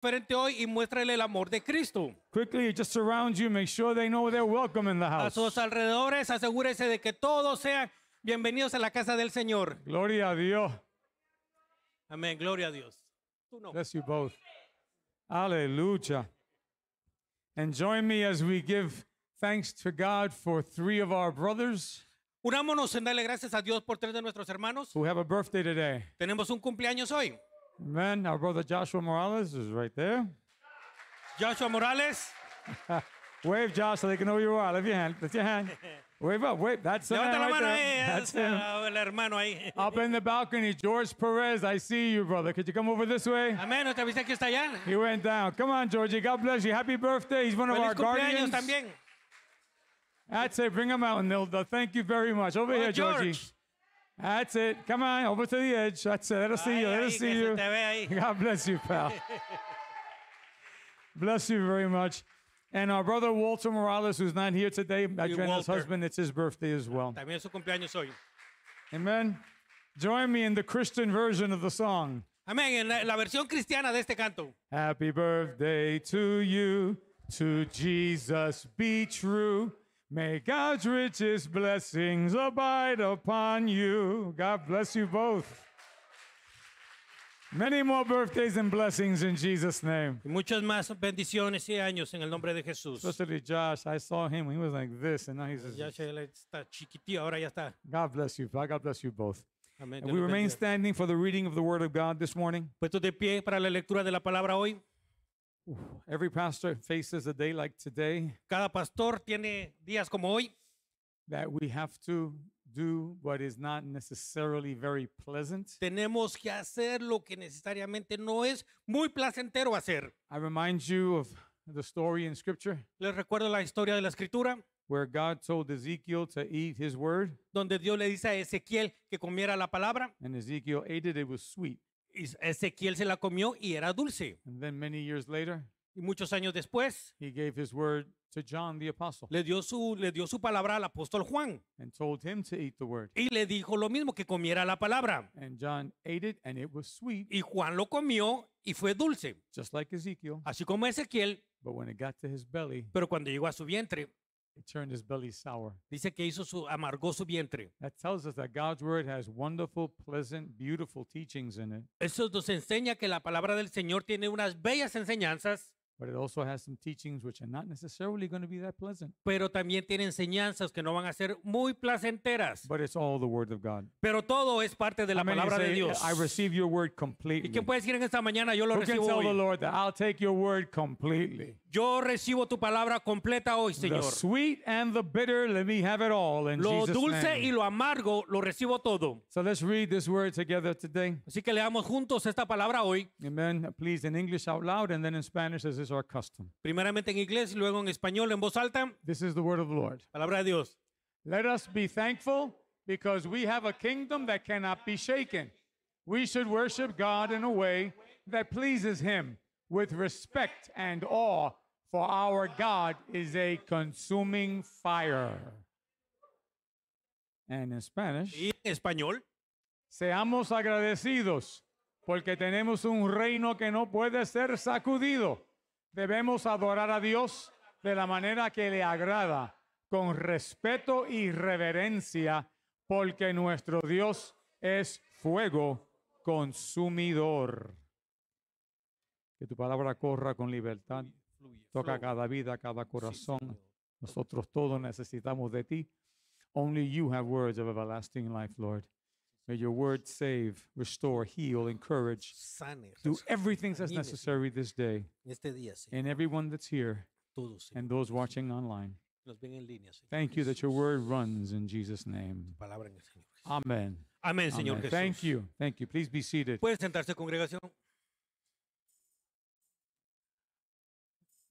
frente hoy y muéstrale el amor de Cristo. Quickly, just surround you, make sure they know they're welcome in the house. A sus alrededores, asegúrese de que todos sean bienvenidos a la casa del Señor. Gloria a Dios. Amén, gloria a Dios. Tú no. Bless you both. Aleluya. And join me as we give thanks to God for three of our brothers. Unámonos en darle gracias a Dios por tres de nuestros hermanos. Who have a birthday today. Tenemos un cumpleaños hoy. Amen. Our brother Joshua Morales is right there. Joshua Morales. wave, Josh, so they can know who you are. Lift your hand. Lift your hand. Wave up. Wave. That's him. Right there. That's him. up in the balcony, George Perez. I see you, brother. Could you come over this way? Amen. ¿No He went down. Come on, Georgie. God bless you. Happy birthday. He's one of our guardians. That's it. Bring him out, Nilda. Thank you very much. Over oh, here, George. Georgie. That's it. Come on, over to the edge. That's it. Let us see you. Let us see you. God bless you, pal. bless you very much. And our brother Walter Morales, who's not here today, Adriana's husband, it's his birthday as well. Amen. Join me in the Christian version of the song. Amén. En la, la versión cristiana de este canto. Happy birthday to you, to Jesus be true. May God's richest blessings abide upon you. God bless you both. Many more birthdays and blessings in Jesus' name. muchas más bendiciones y años en el nombre de Jesús. Especially Josh, I saw him. He was like this, and now he's. Just... Josh está chiquitito, ahora ya está. God bless you. God bless you both. Amén. And we remain standing for the reading of the Word of God this morning. Puesto de pie para la lectura de la palabra hoy every pastor faces a day like today Cada pastor tiene días como hoy that we have to do what is not necessarily very pleasant. tenemos que hacer lo que necesariamente no es muy placentero hacer. I remind you of the story in Scripture Les recuerdo la historia de la escritura where God told Ezekiel to eat his word, donde Dios le dice a Ezequiel que comiera la palabra and Ezekiel ate it. It was sweet. Ezequiel se la comió y era dulce. y muchos años después, Le dio su le dio su palabra al apóstol Juan. Y le dijo lo mismo que comiera la palabra. Y Juan lo comió y fue dulce. Así como Ezequiel. pero cuando llegó a su vientre, turned his belly sour. Dice que hizo su amargó su vientre. That tells us that God's word has wonderful, pleasant, beautiful teachings in it. Eso nos enseña que la palabra del Señor tiene unas bellas enseñanzas. But it also has some teachings which are not necessarily going to be that pleasant. Pero también tiene enseñanzas que no van a ser muy placenteras. But it's all the word of God. Pero todo es parte de la palabra say, de Dios. I receive your word completely. ¿Y qué puedes decir en esta mañana yo lo Who recibo can tell hoy? the Lord that I'll take your word completely. Yo recibo tu palabra completa hoy, Señor. The sweet and the bitter, let me have it all in lo Jesus dulce name. y lo amargo lo recibo todo. So let's read this word together today. Así que leamos juntos esta palabra hoy. Amen. Please in English out loud and then in Spanish as is our custom. Primeramente en inglés y luego en español en voz alta. This is the word of the Lord. Palabra de Dios. Let us be thankful because we have a kingdom that cannot be shaken. We should worship God in a way that pleases him with respect and awe for our God is a consuming fire. y en español, seamos agradecidos porque tenemos un reino que no puede ser sacudido. Debemos adorar a Dios de la manera que le agrada, con respeto y reverencia, porque nuestro Dios es fuego consumidor. Que tu palabra corra con libertad Toca cada vida, cada corazón. Nosotros todos necesitamos de ti. Only you have words of everlasting life, Lord. May your word save, restore, heal, encourage. Do everything that's necessary this day. And everyone that's here. And those watching online. Thank you that your word runs in Jesus' name. Amen. Amén, Señor Amen. senor jesus Thank you. Thank you. Please be seated. sentarse, congregación?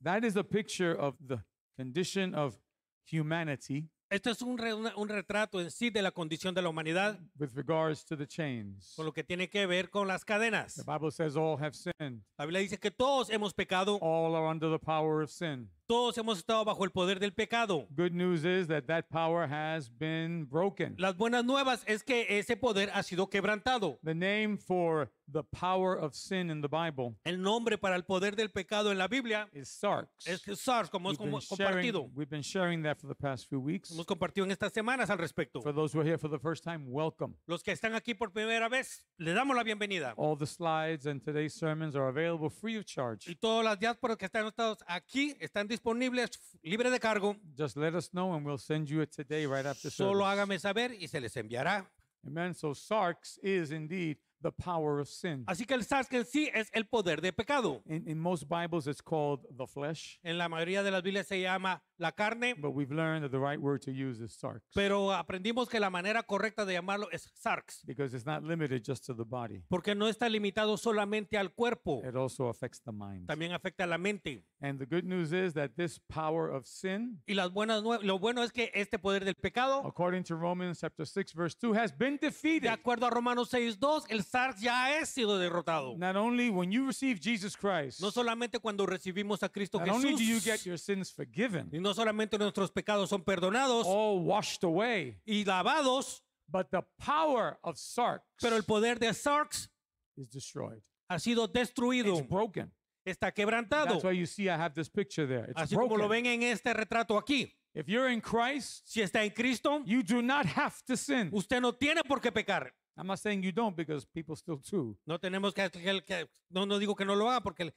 That is a picture of the condition of humanity Esto es un, re, un, un, retrato en sí de la condición de la humanidad. With regards to the chains. Con lo que tiene que ver con las cadenas. The Bible says all have sinned. La Biblia dice que todos hemos pecado. All are under the power of sin. Todos hemos estado bajo el poder del pecado. Good news is that that power has been broken. Las buenas nuevas es que ese poder ha sido quebrantado. The name for the power of sin in the Bible. El nombre para el poder del pecado en la Biblia es sarx. Es sarx como we've hemos compartido. Sharing, we've been sharing that for the past few weeks. Hemos compartido en estas semanas al respecto. For those who are here for the first time, welcome. Los que están aquí por primera vez, le damos la bienvenida. All the slides and today's sermons are available free of charge. Y todas las diapositivas que están estados aquí están disponibles libre de cargo. Just let us know and we'll send you it today right after Solo service. hágame saber y se les enviará. Amen. So Sarks is indeed the power of sin. Así que el sarx en sí es el poder de pecado. In, in most Bibles it's called the flesh. En la mayoría de las Biblias se llama la carne. But we've learned that the right word to use is sarx. Pero aprendimos que la manera correcta de llamarlo es sarx. Because it's not limited just to the body. Porque no está limitado solamente al cuerpo. It also affects the mind. También afecta a la mente. And the good news is that this power of sin. Y las buenas lo bueno es que este poder del pecado. According to Romans chapter 6 verse 2 has been defeated. De acuerdo a Romanos 6:2 el sarx ya ha sido derrotado. Not only when you receive Jesus Christ. No solamente cuando recibimos a Cristo Jesús. Not only do you get your sins forgiven no solamente nuestros pecados son perdonados, washed away, y lavados, power of pero el poder de sarks ha sido destruido. Está quebrantado. Así como lo ven en este retrato aquí. si está en Cristo, Usted no tiene por qué pecar. No tenemos que, no, no digo que no lo haga porque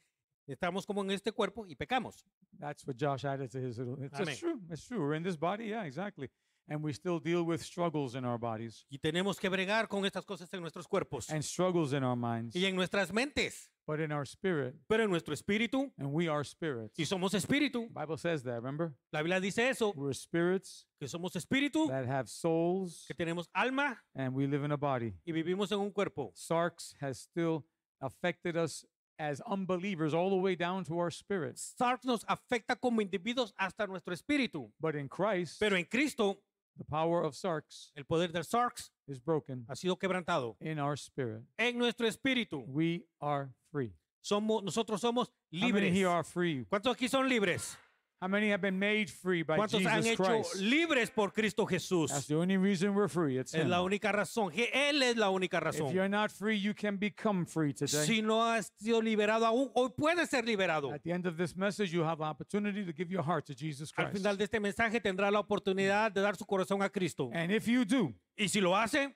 Estamos como en este cuerpo y pecamos. That's what Josh added to his It's, true. It's true. We're in this body. Yeah, exactly. And we still deal with struggles in our bodies. Y tenemos que bregar con estas cosas en nuestros cuerpos. And struggles in our minds. Y en nuestras mentes. But in our spirit. Pero en nuestro espíritu. And we are spirits. Y somos espíritu. Bible says that, remember? La Biblia dice eso. We're spirits. Que somos espíritu. That have souls. Que tenemos alma. And we live in a body. Y vivimos en un cuerpo. Sarks has still affected us as unbelievers all the way down to our spirit. SARS nos afecta como individuos hasta nuestro espíritu. But in Christ, Pero en Cristo, the power of sarks, el poder del sarks, is broken ha sido quebrantado in our spirit. En nuestro espíritu. We are free. Somos, nosotros somos libres. How many here are free? ¿Cuántos aquí son libres? How many have been made free by ¿Cuántos Jesus han hecho Christ? libres por Cristo Jesús? That's the only reason we're free. It's Es him. la única razón. Él es la única If razón. you're not free, you can become free today. Si no has sido liberado aún, hoy puedes ser liberado. At the end of this message, you have opportunity to give your heart to Jesus Al final de este mensaje tendrá la oportunidad de dar su corazón a Cristo. And if you do, y si lo hace,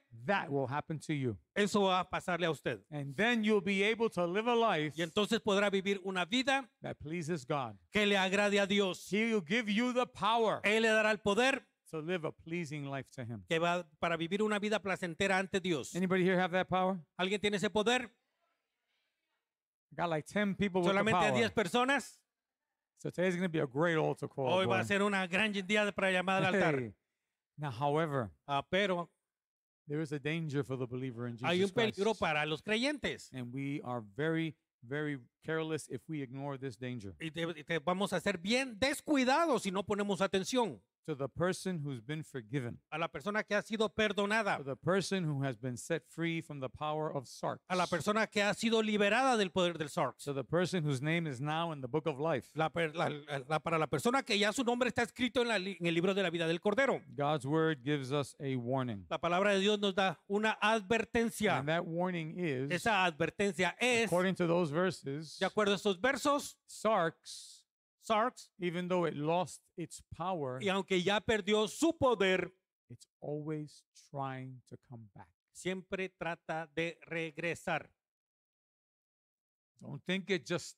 Eso va a pasarle a usted. y entonces podrá vivir una vida que le agrade a Dios. Él le dará el poder para vivir una vida placentera ante Dios. ¿Alguien tiene ese poder? Solamente a 10 personas. Hoy va a ser una gran día para llamar al altar. Hey. Ah, pero There is a danger for the believer in Jesus Hay un peligro Christ. para los creyentes. And we are very very careless if we ignore this danger. Y te- te- vamos a ser bien descuidados si no ponemos atención. to the person who's been forgiven, a la persona que ha sido perdonada, to the person who has been set free from the power of Sark, a la persona que ha sido liberada del poder del Sark, to the person whose name is now in the book of life, la la, la, para la persona que ya su nombre está escrito en, en, el libro de la vida del Cordero. God's word gives us a warning. La palabra de Dios nos da una advertencia. And that warning is, Esa advertencia es, according to those verses, de acuerdo a estos versos, Sarks Sarks, even though it lost its power, y aunque ya perdió su poder, it's always trying to come back. siempre trata de regresar. Don't think it just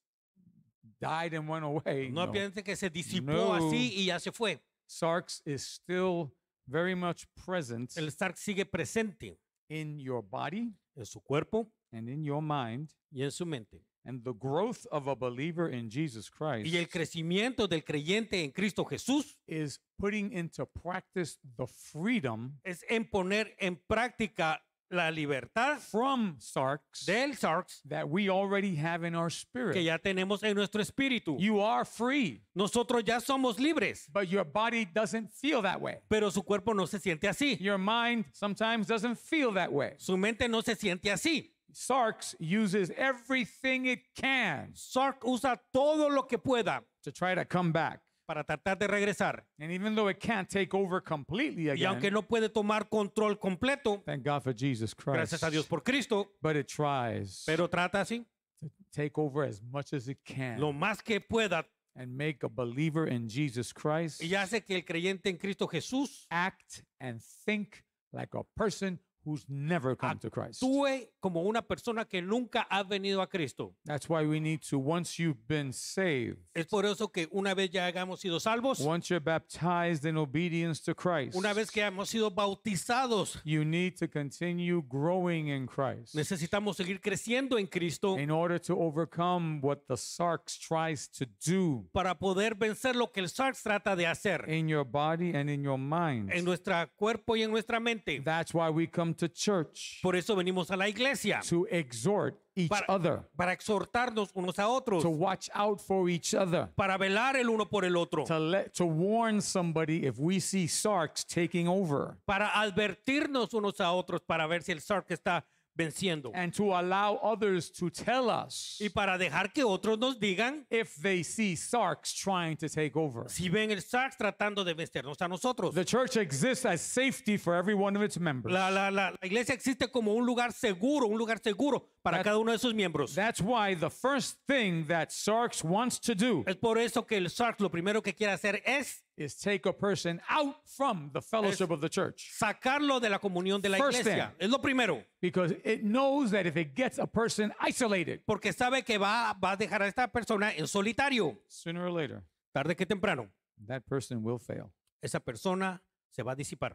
died and went away. No, piense que se disipó No. así y ya se fue. Sarks is still very much present El Stark sigue presente in your body en su cuerpo and in your mind, y en su mente. And the growth of a believer in Jesus Christ y el crecimiento del creyente en Cristo Jesús is putting into practice the freedom es en poner en práctica la libertad from sarks del sarks that we already have in our spirit. que ya tenemos en nuestro espíritu. You are free. Nosotros ya somos libres. But your body doesn't feel that way. Pero su cuerpo no se siente así. Your mind sometimes doesn't feel that way. Su mente no se siente así. Sarks uses everything it can Sark usa todo lo que pueda to try to come back. para tratar de regresar. And even though it can't take over completely again, y aunque no puede tomar control completo, thank God for Jesus Christ, gracias a Dios por Cristo, but it tries pero trata así to take over as much as it can. lo más que pueda and make a believer in Jesus Christ y hace que el creyente en Cristo Jesús act and think like a person who's never come to Christ. Actúe como una persona que nunca ha venido a Cristo. That's why we need to once you've been saved. Es por eso que una vez ya hayamos sido salvos, Once you're baptized in obedience to Christ. una vez que hemos sido bautizados, you need to continue growing in Christ necesitamos seguir creciendo en Cristo in order to overcome what the sarx tries to do para poder vencer lo que el SARS trata de hacer in your body and in your mind. en nuestro cuerpo y en nuestra mente. That's why we come to church Por eso venimos a la iglesia. to exhort each para, other, para exhortarnos unos a otros, to watch out for each other, para velar el uno por el otro, to let to warn somebody if we see sarks taking over. para advertirnos unos a otros para ver si el SARC está venciendo. and to allow others to tell us Y para dejar que otros nos digan if they see sarks trying to take over. si ven el SARS tratando de vencernos a nosotros. The church exists as safety for every one of its members. La, la- la- la iglesia existe como un lugar seguro, un lugar seguro para cada uno de sus miembros. That's why the first thing that sarks wants to do Es por eso que el SARS lo primero que quiere hacer es is take a person out from the fellowship es of the church. Sacarlo de la comunión de la First iglesia. Thing, es lo primero. Because it knows that if it gets a person isolated, porque sabe que va, va a dejar a esta persona en solitario. Sooner or later, tarde que temprano, that person will fail. Esa persona se va a disipar.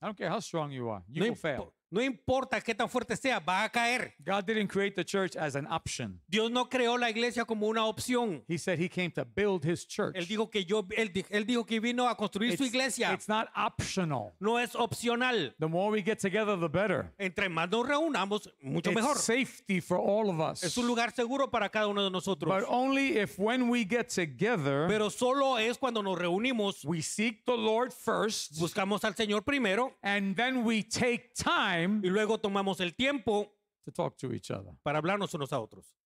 I don't care how strong you are, you no will fail. No importa qué tan fuerte sea, va a caer. God didn't create the church as an option. Dios no creó la iglesia como una opción. He said he came to build his church. Él dijo que yo él, él dijo que vino a construir it's, su iglesia. It's not optional. No es opcional. The more we get together the better. Entre más nos reunamos, mucho it's mejor. safety for all of us. Es un lugar seguro para cada uno de nosotros. But only if when we get together. Pero solo es cuando nos reunimos. We seek the Lord first. Buscamos al Señor primero. And then we take time y luego tomamos el tiempo para hablarnos unos a otros.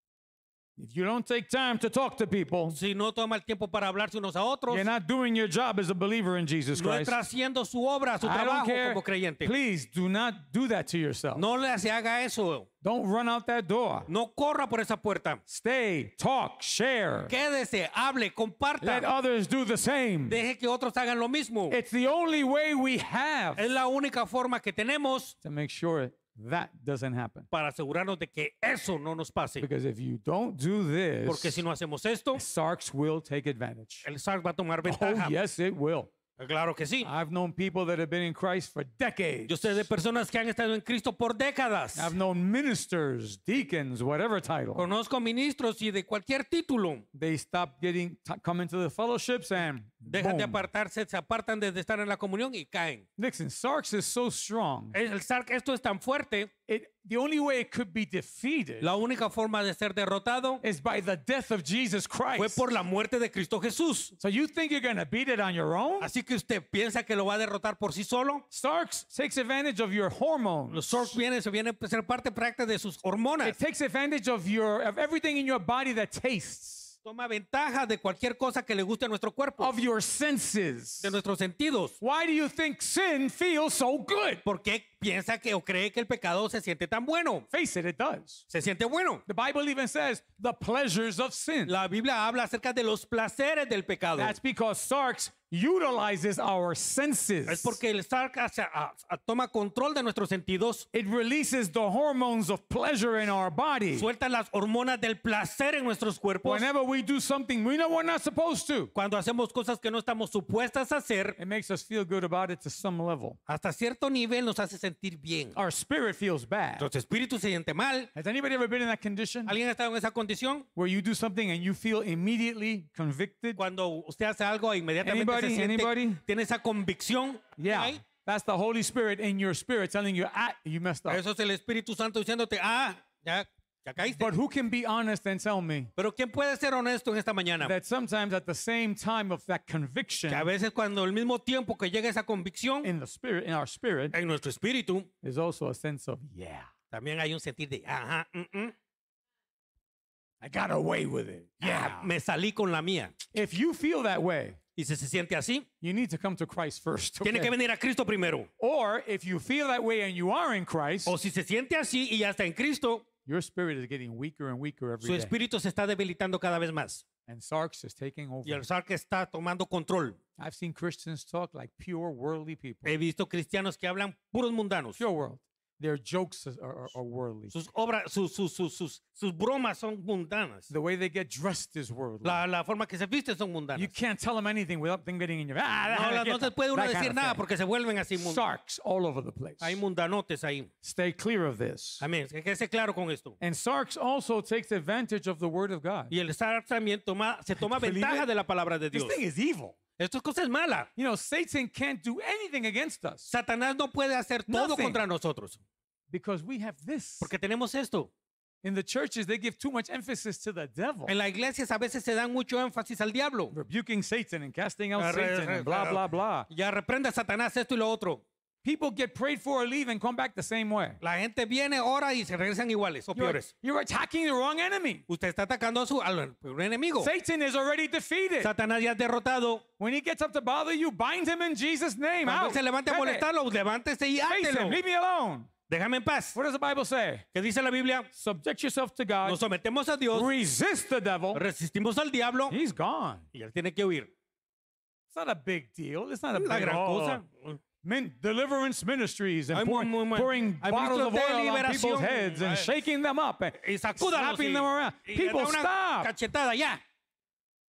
If you don't take time to talk to people, si no toma el tiempo para hablarse unos a otros, you're not doing your job as a believer in Jesus no Christ. está haciendo su obra, su I don't trabajo care. como creyente. Please do not do that to yourself. No le se haga eso. Don't run out that door. No corra por esa puerta. Stay, talk, share. Quédese, hable, comparta. Let others do the same. Deje que otros hagan lo mismo. It's the only way we have es la única forma que tenemos to make sure that doesn't happen. Para asegurarnos de que eso no nos pase. Because if you don't do this, porque si no hacemos esto, Sarks will take advantage. El SARS va a tomar oh, ventaja. Oh, yes, it will. Claro que sí. I've known people that have been in Christ for decades. Yo sé de personas que han estado en Cristo por décadas. I've known ministers, deacons, whatever title. Conozco ministros y de cualquier título. They stop getting come into the fellowships and dejan boom. de apartarse, se apartan desde estar en la comunión y caen. Nixon, Sarks is so strong. El, el Sark esto es tan fuerte it, the only way it could be defeated La única forma de ser derrotado is by the death of Jesus Christ. fue por la muerte de Cristo Jesús. So you think you're going to beat it on your own? Así que usted piensa que lo va a derrotar por sí solo. Starks takes advantage of your hormones. Los Sorks vienen, se vienen a ser parte práctica de sus hormonas. It takes advantage of your of everything in your body that tastes. Toma ventaja de cualquier cosa que le guste a nuestro cuerpo. Of your senses. De nuestros sentidos. Why do you think sin feels so good? ¿Por qué piensa que o cree que el pecado se siente tan bueno. Face it, it does. Se siente bueno. The Bible even says the pleasures of sin. La Biblia habla acerca de los placeres del pecado. That's because Sarks utilizes our senses. Es porque el sarcasmo toma control de nuestros sentidos. It releases the hormones of pleasure in our body. Suelta las hormonas del placer en nuestros cuerpos. Whenever we do something we know we're not supposed to. Cuando hacemos cosas que no estamos supuestas a hacer. It makes us feel good about it to some level. Hasta cierto nivel nos hace sentir sentir bien. Our spirit feels bad. Nuestro espíritu se siente mal. Has anybody ever been in that condition? ¿Alguien ha estado en esa condición? Where you do something and you feel immediately convicted. Cuando usted hace algo inmediatamente anybody, se siente anybody? tiene esa convicción. Yeah. Right? That's the Holy Spirit in your spirit telling you, ah, you messed up. Eso es el Espíritu Santo diciéndote, ah, ya ya caíste. But who can be honest and tell me Pero ¿quién puede ser honesto en esta mañana? that sometimes at the same time of that Que a veces cuando al mismo tiempo que llega esa convicción in the spirit, in our spirit, en nuestro espíritu, is also a sense of, yeah, también hay un sentir de, ajá, mm, mm, I got away with it. Ah, yeah, me salí con la mía. If you feel that way, Y si se siente así, you need to come to Christ first. tiene que venir a Cristo primero. Or if you feel that way and you are in Christ, O si se siente así y ya está en Cristo, Your spirit is getting weaker and weaker every Su day. espíritu se está debilitando cada vez más. And Sarx is taking over. Y el que está tomando control. I've seen Christians talk like pure worldly people. He visto cristianos que hablan puros mundanos. Pure world. Their jokes are, worldly. Sus obras, sus, sus, sus, sus, bromas son mundanas. The way they get dressed is worldly. La, la forma que se visten son mundanas. You can't tell them anything without them getting in your ah, No, la, no se puede uno decir nada porque se vuelven así mundanos. Sarks all over the place. Hay mundanotes ahí. Stay clear of this. Amén. Quédese claro con esto. And Sarks also takes advantage of the word of God. Y el Sarks también toma, se toma ventaja de la palabra de Dios. This thing is evil. Esto es cosa es mala. You know, Satan can't do anything against us. Satanás no puede hacer todo Nothing. contra nosotros. Because we have this. Porque tenemos esto. In the churches, they give too much emphasis to the devil. En la iglesia a veces se dan mucho énfasis al diablo. Rebuking Satan and casting out Satan and blah, blah, blah. Ya reprenda a Satanás esto y lo otro. People get prayed for or leave and come back the same way. La gente viene, ora y se regresan iguales o You're, peores. you're attacking the wrong enemy. Usted está atacando a su, al, enemigo. Satan is already defeated. Satanás ya ha derrotado. When he gets up to bother you, bind him in Jesus' name. Cuando se levante a molestarlo, levántese y átelo. Leave me alone. Déjame en paz. What does the Bible say? ¿Qué dice la Biblia? Subject yourself to God. Nos sometemos a Dios. Resist the devil. Resistimos al diablo He's gone. y él tiene que huir. It's not a big deal. It's not a big cosa. deal. Min- deliverance ministries and pouring, pouring bottles of oil on people's heads and shaking them up and slapping them around. People stop. Cachetada, ya.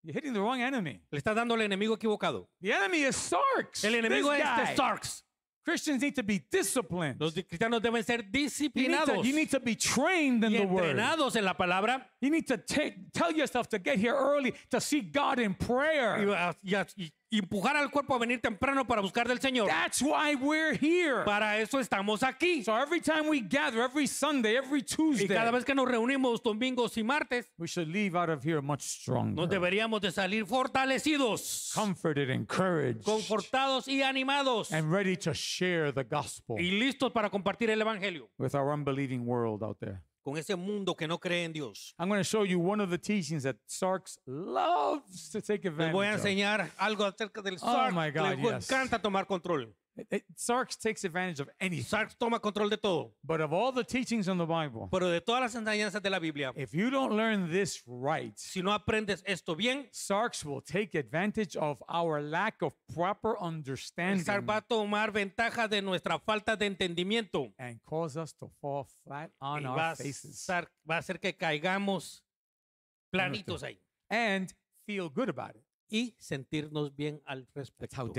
You're hitting the wrong enemy. Le estás dando al enemigo equivocado. The enemy is Sarks. El enemigo this es de Sarks. Christians need to be disciplined. Los cristianos deben ser disciplinados. You need to, you need to be trained in the word. en la palabra. You need to take, tell yourself to get here early to see God in prayer. Y, ah, y, ah, y, empujar al cuerpo a venir temprano para buscar del Señor. That's why we're here. Para eso estamos aquí. So every time we gather, every Sunday, every Tuesday, y cada vez que nos reunimos domingos y martes, we should leave out of here much stronger. Nos deberíamos de salir fortalecidos, comforted, and encouraged, confortados y animados, and ready to share the gospel. Y listos para compartir el evangelio with our unbelieving world out there. con ese mundo que no cree en Dios. I'm going to show you one of the teachings that Sarks loves to take Les advantage voy a of. algo acerca del Oh my God, Le yes. encanta tomar control. It, Sarks takes advantage of anything. Sarks toma control de todo. But of all the teachings in the Bible, Pero de todas las enseñanzas de la Biblia, if you don't learn this right, si no aprendes esto bien, Sarks will take advantage of our lack of proper understanding Sarks va a tomar ventaja de nuestra falta de entendimiento. and cause us to fall flat on our faces Sark- va a hacer que caigamos planitos ahí. and feel good about it y sentirnos bien al respecto.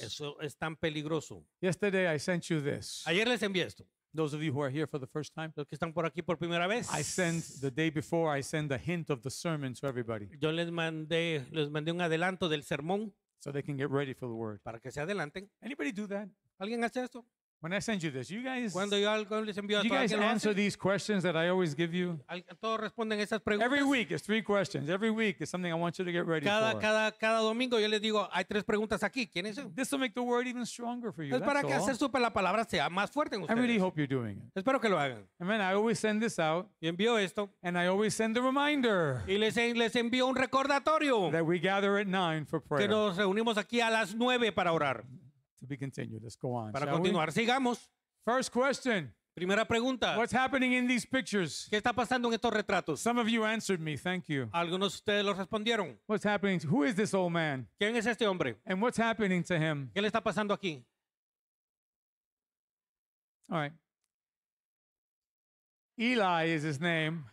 Eso es tan peligroso. Yesterday I sent you this. Ayer les envié esto. Those of you who are here for the first time, los que están por aquí por primera vez. I sent the day before I send a hint of the sermon to everybody. Yo les mandé un adelanto del sermón. So they can get ready for the word. Para que se adelanten. Anybody do that? ¿Alguien hace esto? When I send you this, you guys, Cuando yo algo les envío a you guys answer these questions that I always give you. Al- todos responden esas preguntas. Every week it's three questions. Every week is something I want you to get ready Cada, for. cada, cada domingo yo les digo, hay tres preguntas aquí. ¿Quién es? Es This will make the word even stronger for you. Es para que hacer super la palabra sea más fuerte en ustedes. I really hope you're doing it. Espero que lo hagan. And then I always send this out, Y envío esto and I always send the reminder y les, les envío un recordatorio that we gather at nine for prayer. que nos reunimos aquí a las nueve para orar. To be continued. Let's go on. Para shall we? continuar, sigamos. First question. Primera pregunta. What's happening in these pictures? ¿Qué está pasando en estos retratos? Some of you answered me. Thank you. Algunos de ustedes lo respondieron. What's happening? Who is this old man? ¿Quién es este hombre? And what's happening to him? ¿Qué le está pasando aquí? All right. Eli is his name.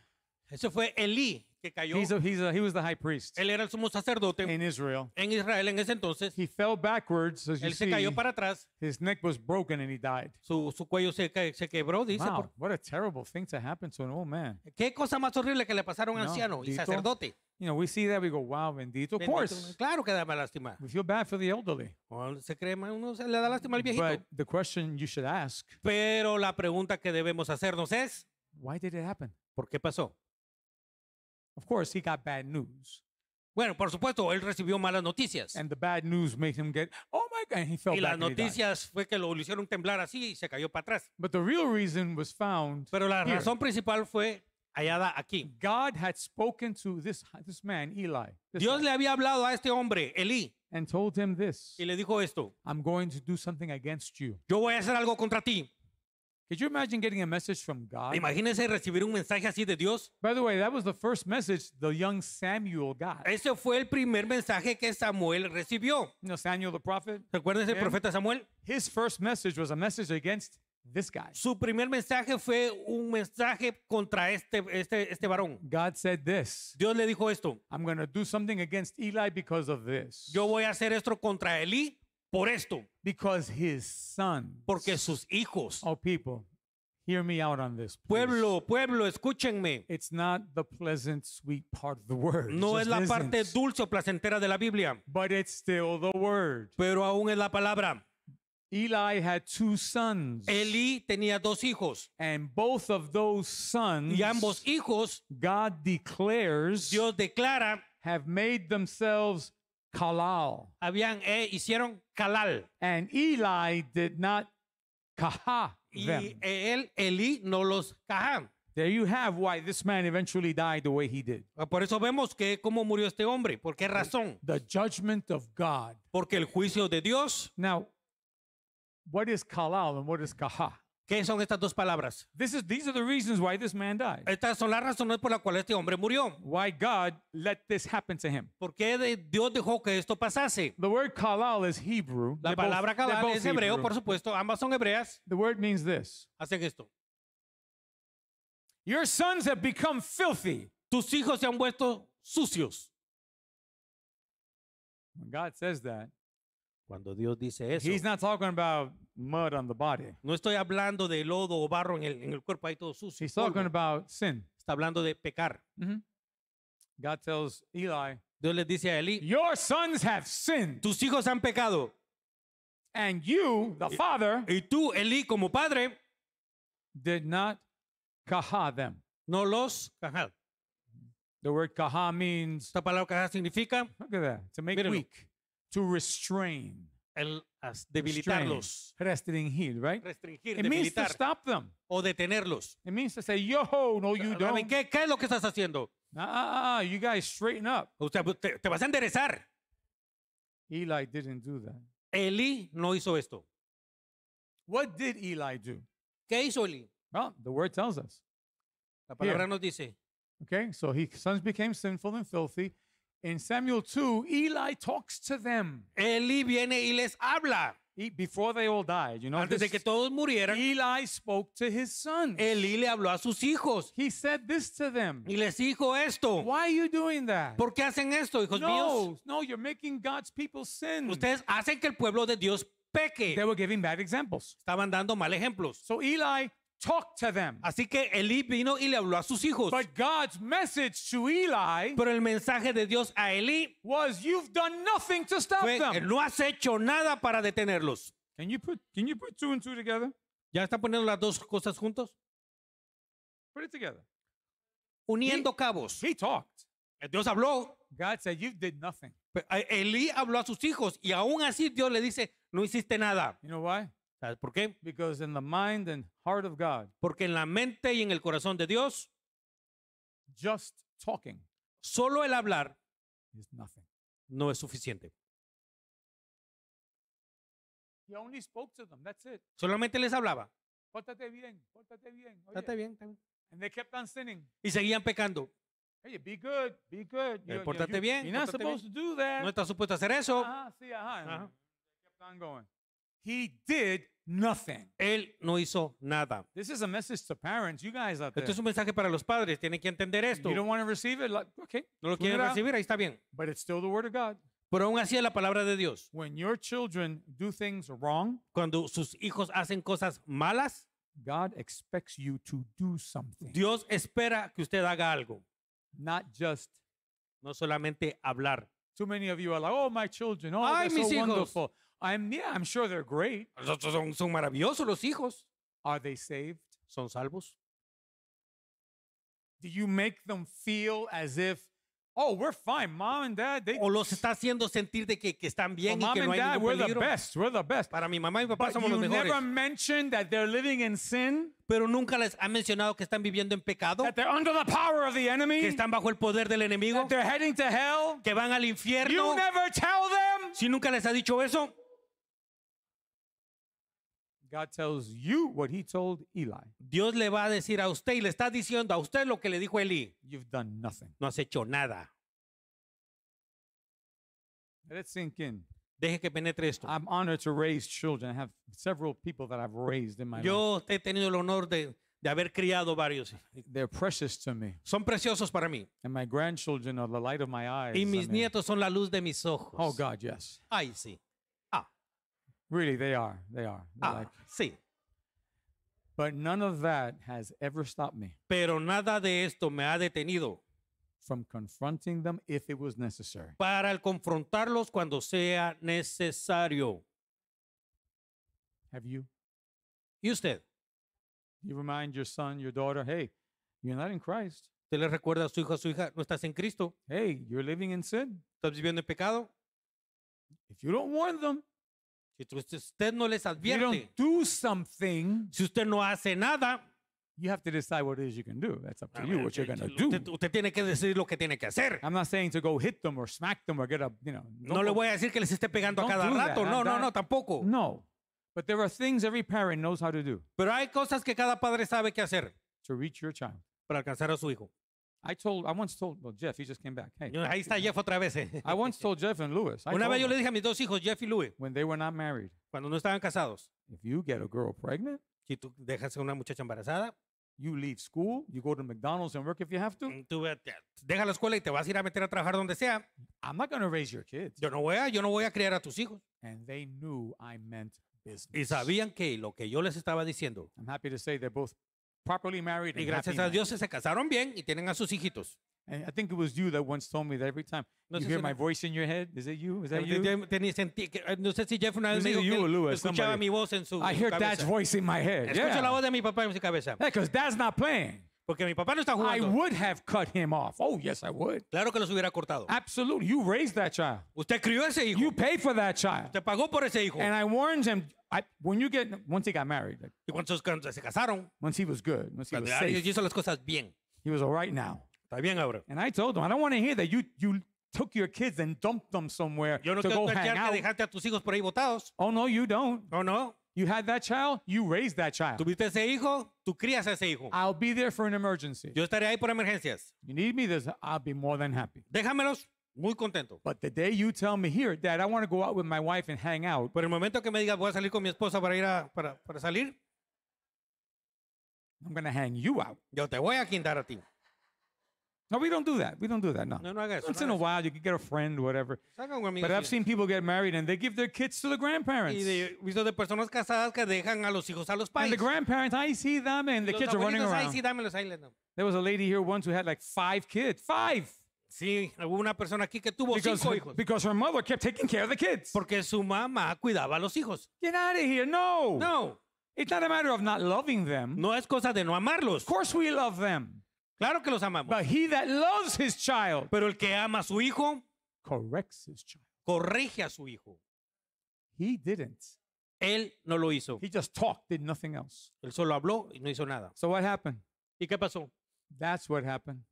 Eso fue Eli, que cayó. He's a, he's a, he was the high priest Él era el sumo sacerdote in Israel. en Israel en ese entonces. He fell backwards, as you Él se see. cayó para atrás. His neck was broken and he died. Su, su cuello se, se quebró, dice. Wow, por- what a terrible thing to happen to an old man. ¿Qué cosa más horrible que le pasaron a un No, anciano y sacerdote? You know, we see that, we go, wow, bendito. Of course, Claro que da más lástima. we feel bad for the elderly. O Se cree, más, uno se le da lástima al viejito. But the question you should ask, Pero la pregunta que debemos hacernos es, why did it happen? ¿por qué pasó? course, news. Bueno, por supuesto, él recibió malas noticias. Y las noticias fue que lo hicieron temblar así y se cayó para atrás. Pero la razón principal fue hallada aquí. God Dios le había hablado a este hombre, Eli, y le dijo esto. I'm going to something against Yo voy a hacer algo contra ti. Could you imagine getting a message from God? Imagínense eh, recibir un mensaje así de Dios. By the way, that was the first message the young Samuel got. Ese fue el primer mensaje que Samuel recibió. No, Samuel the prophet? ¿Recuerdas el profeta Samuel? His first message was a message against this guy. Su primer mensaje fue un mensaje contra este este este varón. God said this. Dios le dijo esto. I'm going to do something against Eli because of this. Yo voy a hacer esto contra Eli por esto. Because his sons Porque sus hijos. Oh, people, hear me out on this. Please. Pueblo, pueblo, escúchenme. It's not the pleasant, sweet part of the word. No es la isn't. parte dulce o placentera de la Biblia. But it's still the word. Pero aún es la palabra. Eli had two sons. Eli tenía dos hijos. And both of those sons, y ambos hijos, God declares, Dios declara, have made themselves Kalal. Habían E, eh, hicieron Kalal. And Eli did not kaha them. Y eh, él, Eli, no los kahan. There you have why this man eventually died the way he did. Ah, por eso vemos que cómo murió este hombre, por qué razón. The judgment of God. Porque el juicio de Dios. Now, what is kalal and what is kaha? ¿Qué son estas dos palabras? This is, these are the reasons why this man died. Estas son las razones por las cuales este hombre murió. Why God let this happen to him. ¿Por qué Dios dejó que esto pasase? The word kalal is Hebrew. La They're palabra kalal es hebreo, Hebrew. por supuesto. Ambas son hebreas. The word means this. Hacen esto. Your sons have become filthy. Tus hijos se han vuelto sucios. When God says that, cuando Dios dice eso, He's not talking about mud on the body. no estoy hablando de lodo o barro en el, en el cuerpo ahí todo sucio. He's talking about sin. Está hablando de pecar. Mm-hmm. God tells Eli, Dios le dice a Eli, Your sons have sinned, tus hijos han pecado. and you, the father, Y tú, Eli, como padre, did not kaha them. no los cajal. The word kaha means, Esta palabra cajal significa, look at that, to make Mírelo. weak. to restrain. El, as, debilitarlos. Restrain. Restringir, right? Restringir, It means to stop them. O detenerlos. It means to say, yo, no, you don't. I mean, ¿qué, ¿Qué es lo que estás haciendo? Ah, you guys straighten up. O sea, te, te vas a enderezar. Eli didn't do that. Eli no hizo esto. What did Eli do? ¿Qué hizo Eli? Well, the word tells us. La palabra Here. nos dice. Okay, so his sons became sinful and filthy En Samuel 2, Eli talks to them. Eli viene y les habla. Before they all died, you know, Antes de que todos murieran, Eli spoke to his sons. Eli le habló a sus hijos. He said this to them. Y les dijo esto. Why are you doing that? ¿Por qué hacen esto, hijos no, míos? No, you're making God's people sin. Ustedes hacen que el pueblo de Dios peque. They were giving bad examples. Estaban dando mal ejemplos. So Eli talk to them. Así que Eli vino y le habló a sus hijos. But God's message to Eli Pero el mensaje de Dios a Eli, was you've done nothing to stop fue, them. No has hecho nada para detenerlos. Can you put can you put two and two together? ¿Ya está poniendo las dos cosas juntos? Put it together. Uniendo cabos. He talked. Eh, Dios habló. God said you did nothing. Eh, Eli habló a sus hijos y aún así Dios le dice, no hiciste nada. You know why? ¿Sabes por qué? Because in the mind and heart of God, Porque en la mente y en el corazón de Dios, just talking solo el hablar is nothing. no es suficiente. He only spoke to them, that's it. Solamente les hablaba. Pórtate bien, pórtate bien. oye. Está bien, And they kept on sinning. Y seguían pecando. Hey, be good, be good. Eh, pórtate bien, You're not pórtate bien. supposed to do that. No está supuesto hacer eso. Ah, sí, ajá. Ajá. And they kept on going. He did nothing. Él no hizo nada. This is a message to parents, you guys out there. Esto es un mensaje para los padres, tienen que entender esto. You don't want to receive it, like, okay, no lo quieren recibir, ahí está bien. But it's still the word of God. Pero aún así es la palabra de Dios. When your children do things wrong, cuando sus hijos hacen cosas malas, God expects you to do something. Dios espera que usted haga algo. Not just no solamente hablar. Too many of you are like, "Oh, my children, oh, Ay, they're mis so hijos. wonderful." I'm, yeah, I'm sure they're great. Son, son maravillosos los hijos. Are they saved? ¿Son salvos? Do you make them feel as if Oh, we're fine, mom and dad. They... O los está haciendo sentir de que, que están bien well, y que no hay dad, ningún peligro. We're the best. We're the best. Para mi mamá y papá But somos los mejores. You Never mentioned that they're living in sin. Pero nunca les ha mencionado que están viviendo en pecado. That they're under the power of the enemy. Que están bajo el poder del enemigo. That they're heading to hell. Que van al infierno. You never tell them. Si nunca les ha dicho eso. God tells you what he told Eli. Dios le va a decir a usted y le está diciendo a usted lo que le dijo Eli. You've done nothing. No has hecho nada. Let's it sink in. Deje que penetre esto. I'm honored to raise children. I have several people that I've raised in my Yo life. he tenido el honor de, de haber criado varios. They're precious to me. Son preciosos para mí. And my grandchildren are the light of my eyes. Y mis I nietos son la luz de mis ojos. Oh God, yes. Ay, sí. Really, they are. They are. Ah, like- sí. but none of that has ever stopped me Pero nada de esto me ha detenido from confronting them if it was necessary. para el confrontarlos cuando sea necesario. Have you? ¿Y usted? You remind your son, your daughter, hey, you're not in Christ. ¿Te le recuerda a su hijo, a su hija, no estás en Cristo? Hey, you're living in sin. ¿Estás viviendo en pecado? If you don't warn them, si usted no les you advierte, don't do something, si usted no hace nada, you have to decide what it is you can do. That's up to you ah, what you're eh, going to eh, do. usted, tiene que decidir lo que tiene que hacer. I'm not saying to go hit them or smack them or get up, you know. No le voy a decir que les esté pegando a cada rato. No, no, no, tampoco. No. But there are things every parent knows how to do Pero hay cosas que cada padre sabe que hacer to reach your child. para alcanzar a su hijo. I told, I once told, well, Jeff, he just came back. Hey. Ahí está Jeff otra vez. Eh. I once told Jeff and Louis. Una vez yo le dije a mis dos hijos, Jeff y Louis, when they were not married, cuando no estaban casados. If you get a girl pregnant, si tú dejas a una muchacha embarazada, you leave school, you go to McDonald's and work if you have to. Mm, tú deja la escuela y te vas a ir a meter a trabajar donde sea. I'm not gonna to raise your kids. Yo no voy a, yo no voy a criar a tus hijos. And they knew I meant business. Y sabían que lo que yo les estaba diciendo, I'm happy to say they're both properly married. Y and gracias happy a Dios se casaron bien y tienen a sus hijitos. And I think it was you that once told me that every time no you hear my voice in your head, is it you? Is that you? Eh, no sé si Jeff una vez me dijo que Lua, escuchaba somebody. mi voz en su I hear cabeza. dad's voice in my head. Escucho yeah. la voz de mi papá en mi cabeza. Because yeah, dad's not playing. Porque mi papá no está I would have cut him off. Oh, yes, I would. Claro que los hubiera cortado. Absolutely. You raised that child. Usted crió ese hijo. You paid for that child. Usted pagó por ese hijo. And I warned him I, when you get once he got married, y cuando se casaron, once he was good, once he was safe, hizo las cosas bien. he was all right now. Está bien ahora. And I told him, I don't want to hear that you you took your kids and dumped them somewhere Yo no to go hang escuchar que dejaste a tus hijos por ahí botados. Oh no, you don't. Oh, no. You had that child, you raised that child. Tuviste ese hijo, tú crías ese hijo. I'll be there for an emergency. Yo estaré ahí por emergencias. You need me, this, I'll be more than happy. Déjamelos muy contento. But the day you tell me here, Dad, I want to go out with my wife and hang out, Por el momento que me digas voy a salir con mi esposa para ir a para, para salir, I'm going to hang you out. Yo te voy a quindar a ti. No, we don't do that. We don't do that. No. No, no, I guess. Once in a while, you can get a friend, whatever. But I've seen people get married and they give their kids to the grandparents. personas casadas que dejan a los hijos a los And the grandparents, I see them, and the kids are running around. There was a lady here once who had like five kids. Five! Sí, hubo una persona aquí que tuvo Because cinco her, hijos. because her mother kept taking care of the kids. Porque su mamá cuidaba a los hijos. Get out of here. No. No, It's not a matter of not loving them. no es cosa de no amarlos. Of course we love them. Claro que los amamos. But he that loves his child Pero el que ama a su hijo, corrects his child. corrige a su hijo. He didn't. Él no lo hizo. He just talked, did nothing else. Él solo habló y no hizo nada. So what happened? ¿Y qué pasó? That's what happened.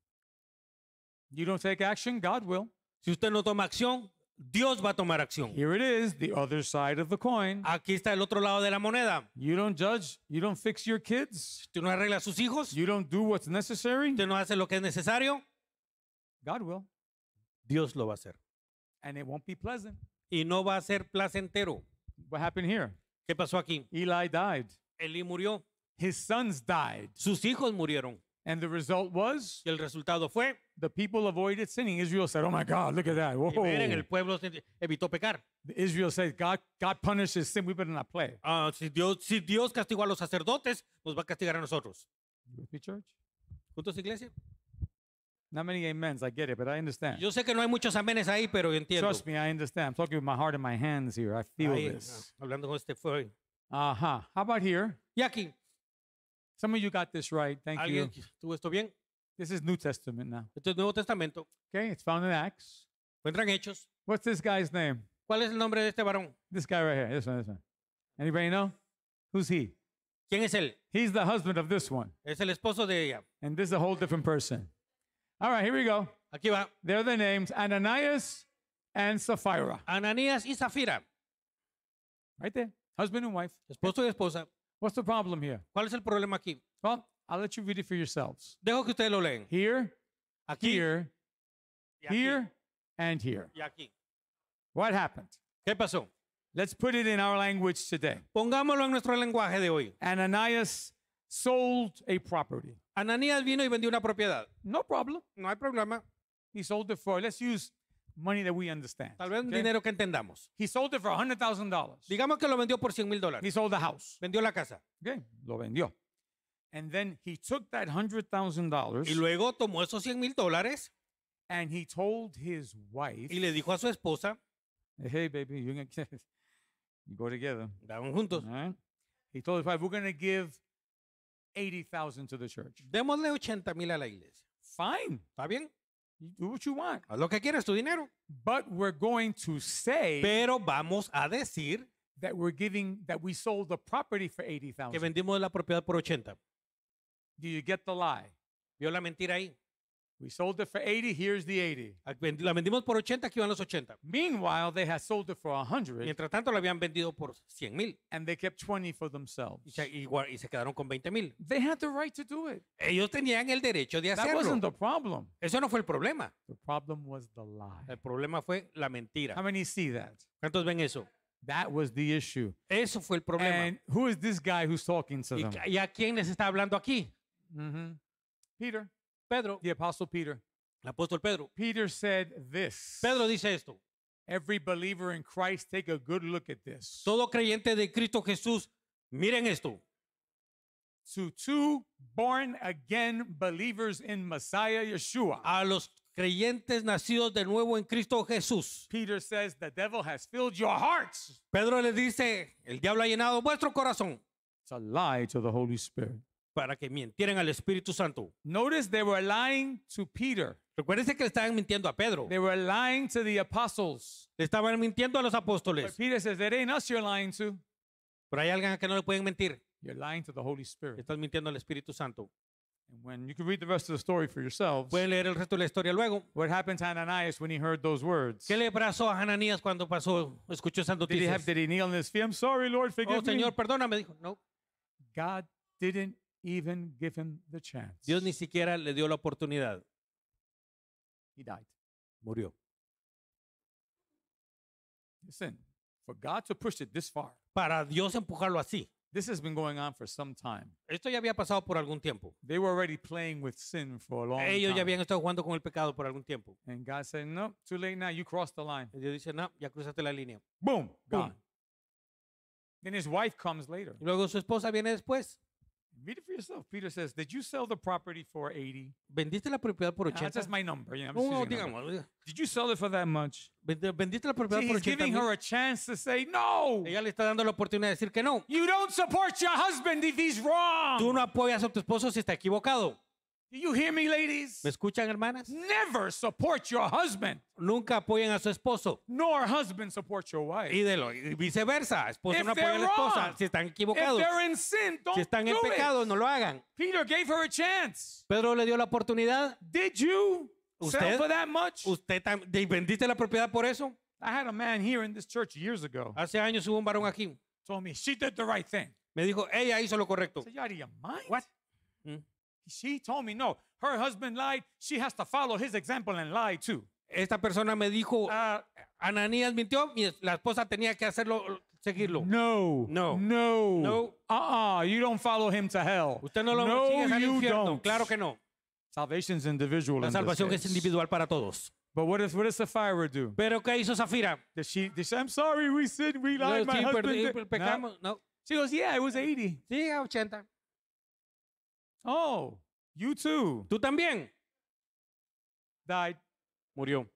You don't take action, God will. Si usted no toma acción, Dios va a tomar acción. Here it is, the other side of the coin. Aquí está el otro lado de la moneda. You don't judge, you don't fix your kids. Tú no arreglas sus hijos. You don't do what's necessary. Tú no haces lo que es necesario. God will. Dios lo va a hacer. And it won't be pleasant. Y no va a ser placentero. What happened here? ¿Qué pasó aquí? Eli died. Eli murió. His sons died. Sus hijos murieron. And the result was, y el resultado fue, the people avoided sinning. Israel said, "Oh my God, look at that!" Whoa. Miren, el pueblo evitó pecar. Israel said, "God, God punishes sin. We better not play." Uh, si Dios, si Dios castigó a los sacerdotes, nos va a castigar a nosotros. You with me, church? Juntos, iglesia. Not many amens, I get it, but I understand. Yo sé que no hay muchos amenes ahí, pero yo entiendo. Trust me, I understand. I'm talking with my heart and my hands here. I feel ahí, this. Ah, hablando con este fue. Aha. Uh -huh. How about here? Y aquí. Some of you got this right. Thank ¿Alguien you. tuvo esto bien? This is New Testament now. Esto es Nuevo Testamento. Okay, it's found in Acts. Encuentran Hechos. What's this guy's name? ¿Cuál es el nombre de este varón? This guy right here. This one, this one. Anybody know? Who's he? ¿Quién es él? He's the husband of this one. Es el esposo de ella. And this is a whole different person. All right, here we go. Aquí va. There are the names Ananias and Sapphira. Ananias y Zafira. Right there. Husband and wife. Esposo y esposa. What's the problem here? ¿Cuál es el problema aquí? Well, I'll let you read it for yourselves. Dejo que ustedes lo leen. Here, aquí, here, here, and here. Y aquí. What happened? ¿Qué pasó? Let's put it in our language today. Pongámoslo en nuestro lenguaje de hoy. Ananias sold a property. Ananías vino y vendió una propiedad. No problem. No hay problema. He sold it for, let's use money that we understand. Tal vez okay? dinero que entendamos. He sold it for $100,000. Digamos que lo vendió por 100 mil dólares. He sold the house. Vendió la casa. Okay, lo vendió. And then he took that $100,000. Y luego tomó esos 100 mil dólares. And he told his wife. Y le dijo a su esposa. Hey, baby, you're gonna you go together. Vamos juntos. Right? He told his wife, we're gonna give 80,000 to the church. Démosle 80 mil a la iglesia. Fine. ¿Está bien? do what you want. Haz lo que quieres, tu dinero. But we're going to say Pero vamos a decir that we're giving that we sold the property for que vendimos la propiedad por 80. Do you get the lie? ¿Vio la mentira ahí? We sold it for 80, here's the 80. Ah, la vendimos por 80, aquí van los 80. Meanwhile, they had sold it for 100. Mientras tanto, la habían vendido por 100 mil. And they kept 20 for themselves. Y se, y, y se quedaron con 20 mil. They had the right to do it. Ellos tenían el derecho de hacerlo. That wasn't the problem. Eso no fue el problema. The problem was the lie. El problema fue la mentira. How many see that? ¿Cuántos ven eso? That was the issue. Eso fue el problema. And who is this guy who's talking to them? ¿Y, a quién les está hablando aquí? Mm -hmm. Peter. Pedro, the apostle Peter, el apóstol Pedro, Peter said this. Pedro dice esto. Every believer in Christ, take a good look at this. Todo creyente de Cristo Jesús, miren esto. To two born again believers in Messiah Yeshua. A los creyentes nacidos de nuevo en Cristo Jesús. Peter says, the devil has filled your hearts. Pedro le dice, el diablo ha llenado vuestro corazón. It's a lie to the Holy Spirit para que mintieran al Espíritu Santo. Notice they were lying to Peter. Recuérdense que le estaban mintiendo a Pedro. They were lying to the apostles. Le estaban mintiendo a los apóstoles. But Peter says, that ain't us you're lying to. Pero hay alguien a que no le pueden mentir. You're lying to the Holy Spirit. Estás mintiendo al Espíritu Santo. And when you can read the rest of the story for yourselves. Pueden leer el resto de la historia luego. What happened to Ananias when he heard those words? ¿Qué le pasó a Ananías cuando pasó escuchó esas noticias? Did he, have, did he kneel on his feet? I'm sorry, Lord, forgive oh, me. Oh, Señor, me. perdóname. Dijo, no. God didn't even given the chance. Dios ni siquiera le dio la oportunidad. He died. Murió. Listen, for God to push it this far. Para Dios empujarlo así. This has been going on for some time. Esto ya había pasado por algún tiempo. They were already playing with sin for a long Ellos ya habían estado jugando con el pecado por algún tiempo. And God said, "No, too late now. You crossed the line." Y Dios dice, "No, ya cruzaste la línea." Boom, gone. Then his wife comes later. Y luego su esposa viene después read it for yourself. Peter says, "Did you sell the property for 80?" ¿Vendiste la propiedad por 80? Ah, that's my number. Yeah, I'm just No, using number. digamos. Did you sell it for that much? Vendiste la propiedad See, por he's 80. giving her a chance to say no. Ella le está dando la oportunidad de decir que no. You don't support your husband if he's wrong. Tú no apoyas a tu esposo si está equivocado. Do you hear me, ladies? ¿Me escuchan, hermanas? Never support your husband. Nunca apoyen a su esposo. Nor husband support your wife. Y de lo y viceversa, esposo If no apoya a la esposa wrong, si están equivocados. If in sin, don't si están en pecado, it. no lo hagan. Peter gave her a chance. Pedro le dio la oportunidad. Did you ¿Usted, for that much? ¿Usted vendiste la propiedad por eso? I had a man here in this church years ago. Hace años hubo un varón aquí. Told me she did the right thing. Me dijo, ella hizo lo correcto. I said, What? Mm. She told me no. Her husband lied. She has to follow his example and lie too. Esta persona me dijo, uh, Ananías mintió, y la esposa tenía que hacerlo, seguirlo. No, no, no, no. Uh, uh you don't follow him to hell. Usted no lo no, sigue infierno. Don't. Claro que no. Salvation's individual. La salvación es individual para todos. But what does what does Sapphira do? Pero qué hizo Zafira? Did she, did she, I'm sorry, we sinned, we lied, no, my sí, husband. Perdí, pecamos. No. no. She goes, yeah, it was 80. Sí, 80. Oh, you too. Tú también. Died. Murió.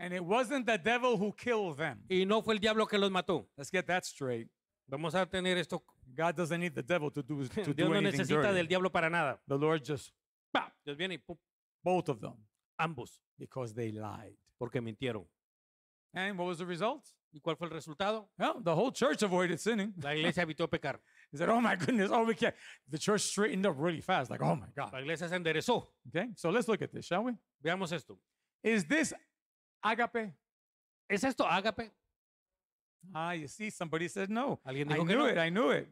And it wasn't the devil who killed them. Y no fue el diablo que los mató. Let's get that straight. Vamos a tener esto. God doesn't need the devil to do, to Dios do no necesita dirty. del diablo para nada. The Lord just Dios viene y pum. both of them. Ambos. Because they lied. Porque mintieron. And what was the result? ¿Y cuál fue el resultado? Well, the whole church avoided sinning. La iglesia evitó pecar. He said, Oh my goodness, oh, we can't. The church straightened up really fast, like, oh my God. La iglesia se enderezó. Okay, so let's look at this, shall we? Veamos esto. Is this agape? ¿Es esto agape? Ah, you see, somebody said no. I knew no? it, I knew it.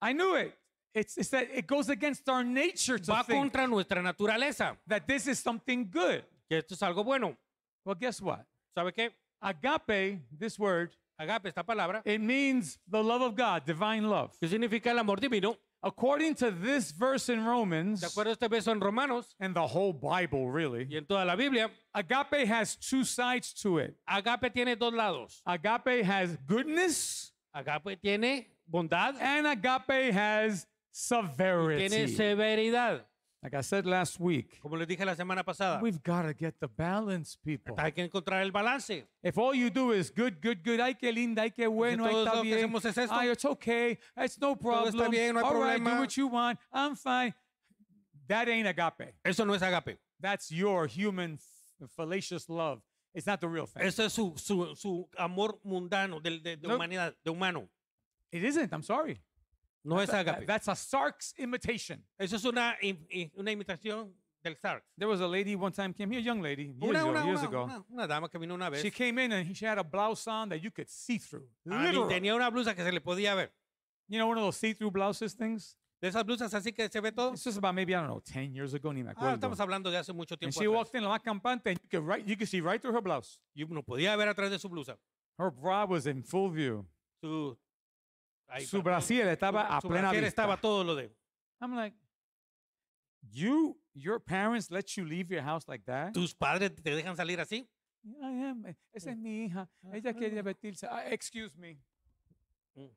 I knew it. It's, it's that it goes against our nature to Va think contra nuestra naturaleza. that this is something good. Que esto es algo bueno. Well, guess what? ¿Sabe qué? Agape, this word, Agape, esta palabra. It means the love of God, divine love. Que significa el amor divino. According to this verse in Romans, de acuerdo a este verso en Romanos, and the whole Bible really, y en toda la Biblia, agape has two sides to it. Agape tiene dos lados. Agape has goodness. Agape tiene bondad. And agape has severity. Tiene severidad. Like I said last week, Como les dije la semana pasada, we've got to get the balance, people. hay que encontrar el balance. If all you do is good, good, good, ay qué linda, ay qué bueno, Si ay está lo que es esto. ay it's okay, it's no problem, está bien, no hay all right, do what you want, I'm fine. That ain't agape. Eso no es agape. That's your human fallacious love. It's not the real thing. Eso es su, su, su amor mundano de, de- de No. humanidad, de humano. It isn't. I'm sorry. No es agape. That's a Sark's imitation. Eso es una, una imitación del Sark. There was a lady one time came here, young lady, years una, ago. Una, years ago. Una, una, dama que vino una vez. She came in and she had a blouse on that you could see through. Ah, tenía una blusa que se le podía ver. You know, one of those see-through blouses things. De esas blusas así que se ve todo. This is about maybe I don't know 10 years ago, ni me ah, acuerdo. Ah, estamos hablando de hace mucho tiempo. And she atrás. walked in la más campante and you could right, you could see right through her blouse. Y uno podía ver atrás de su blusa. Her bra was in full view. Su su Brasil estaba su, a plena vista. estaba todo lo de. I'm like, you, your parents let you leave your house like that? ¿Tus padres te dejan salir así? I am. Esa es mi hija. Ella quiere vestirse. Ah, excuse me. Mm.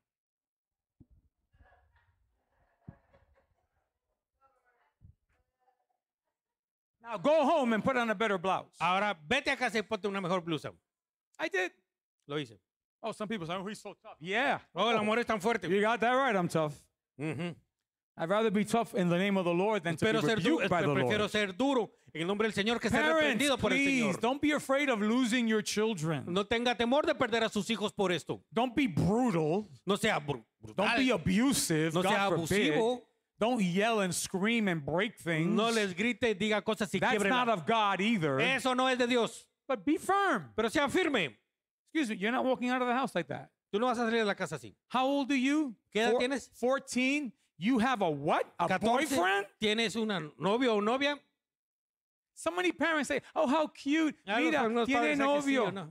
Now go home and put on a better blouse. Ahora vete a casa y ponte una mejor blusa. I did. Lo hice. Oh, some people say, oh, he's so tough. Yeah. Oh, el amor es tan fuerte. You got that right, I'm tough. Mm-hmm. I'd rather be tough in the name of the Lord than to be ser by eh, the Prefiero Lord. ser duro en el nombre del Señor que ser Parents, por el please, Señor. don't be afraid of losing your children. No tenga temor de perder a sus hijos por esto. Don't be brutal. No sea brutal. Don't be abusive. No sea abusivo. Don't yell and scream and break things. No les grite, diga cosas y That's quiebre. not of God either. Eso no es de Dios. But be firm. Pero sea firme. Excuse me, you're not walking out of the house like that. Tú no vas a salir de la casa así. How old are you? ¿Qué edad tienes? 14. You have a what? A boyfriend? ¿Tienes una novio o novia? So many parents say, oh, how cute. Ya Mira, tiene novio.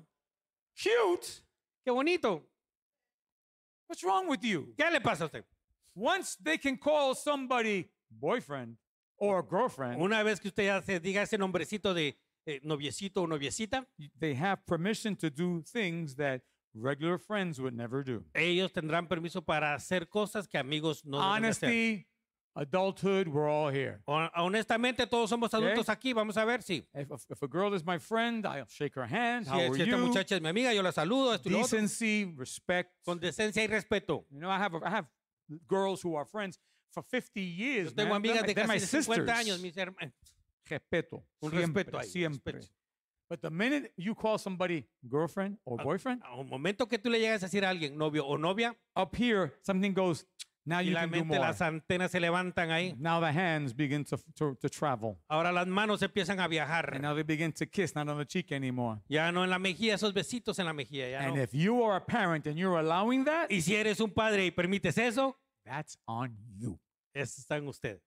Cute? Qué bonito. What's wrong with you? ¿Qué le pasa a usted? Once they can call somebody boyfriend or girlfriend, Una vez que usted ya se diga ese nombrecito de eh, noviecito o noviecita. They have permission to do things that regular friends would never do. Ellos tendrán permiso para hacer cosas que amigos no Honesty, adulthood, we're all here. Honestamente, todos somos adultos aquí. Vamos a ver si. If, if- a girl is my friend, I'll shake her hand. How Si, are si esta you? muchacha es mi amiga, yo la saludo, esto y otro. Decency, respect. Con decencia y respeto. You know, I have I have girls who are friends for 50 years. Yo tengo man. amigas de casi 50 años, mis hermanos respeto. Un siempre, respeto ahí, Siempre. But the minute you call somebody girlfriend or boyfriend, a un momento que tú le llegas a decir a alguien novio o novia, up here something goes. Now you la can mente, do more. las antenas se levantan ahí. Now the hands begin to, to, to travel. Ahora las manos empiezan a viajar. And now they begin to kiss, not on the cheek anymore. Ya no en la mejilla, esos besitos en la mejilla. Ya and no. if you are a parent and you're allowing that, y si eres un padre y permites eso, that's on you. Eso está en usted.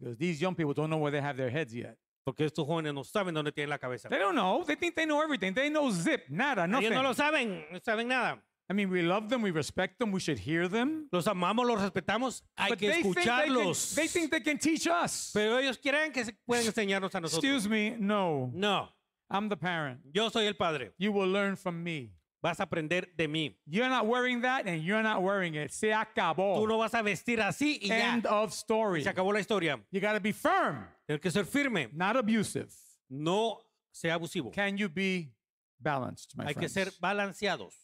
He goes, These young people don't know where they have their heads yet. Porque estos jóvenes no saben dónde tienen la cabeza. They don't know. They think they know everything. They know zip, nada, nothing. Ellos no lo saben, no saben nada. I mean, we love them, we respect them, we should hear them. Los amamos, los respetamos, hay But que they escucharlos. Think they, can, they think they can teach us. Pero ellos creen que pueden enseñarnos a nosotros. Excuse me, no. No. I'm the parent. Yo soy el padre. You will learn from me. vas a aprender de mí. You're not wearing that and you're not wearing it. Se acabó. Tú no vas a vestir así y End of story. Se acabó la historia. You gotta be firm. Tienes que ser firme. Not abusive. No sea abusivo. Can you be balanced, my Hay que ser balanceados.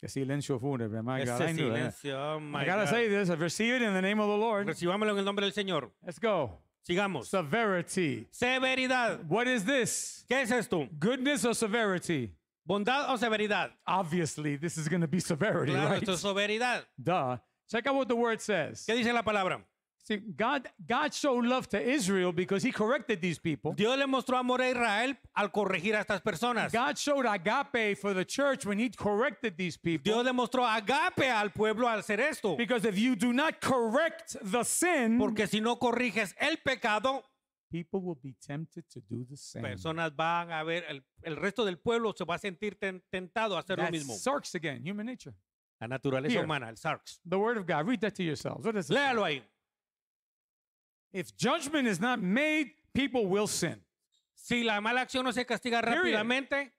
Que silencio fúnebre, my God. silencio, that. Oh my I gotta God. say this. I received it in the name of the Lord. Recibámoslo en el nombre del Señor. Let's go. Sigamos. Severity. Severidad. What is this? ¿Qué es esto? Goodness or severity? ¿Bondad o severidad? Obviously, this is going to be severity, right? esto es severidad. Duh. Check out what the word says. ¿Qué dice la palabra? See, God, God showed love to Israel because he corrected these people. Dios le mostró amor a Israel al corregir a estas personas. God showed agape for the church when he corrected these people. Dios demostró agape al pueblo al hacer esto. Because if you do not correct the sin, Porque si no corriges el pecado, People will be tempted to do the same. Personas van a ver, el, el, resto del pueblo se va a sentir ten, tentado a hacer lo mismo. Sarks again, human nature. La naturaleza Here, humana, el sarks. The word of God, read that to yourselves. What does Léalo ahí. If judgment is not made, people will sin. Si la mala acción no se castiga Period. rápidamente,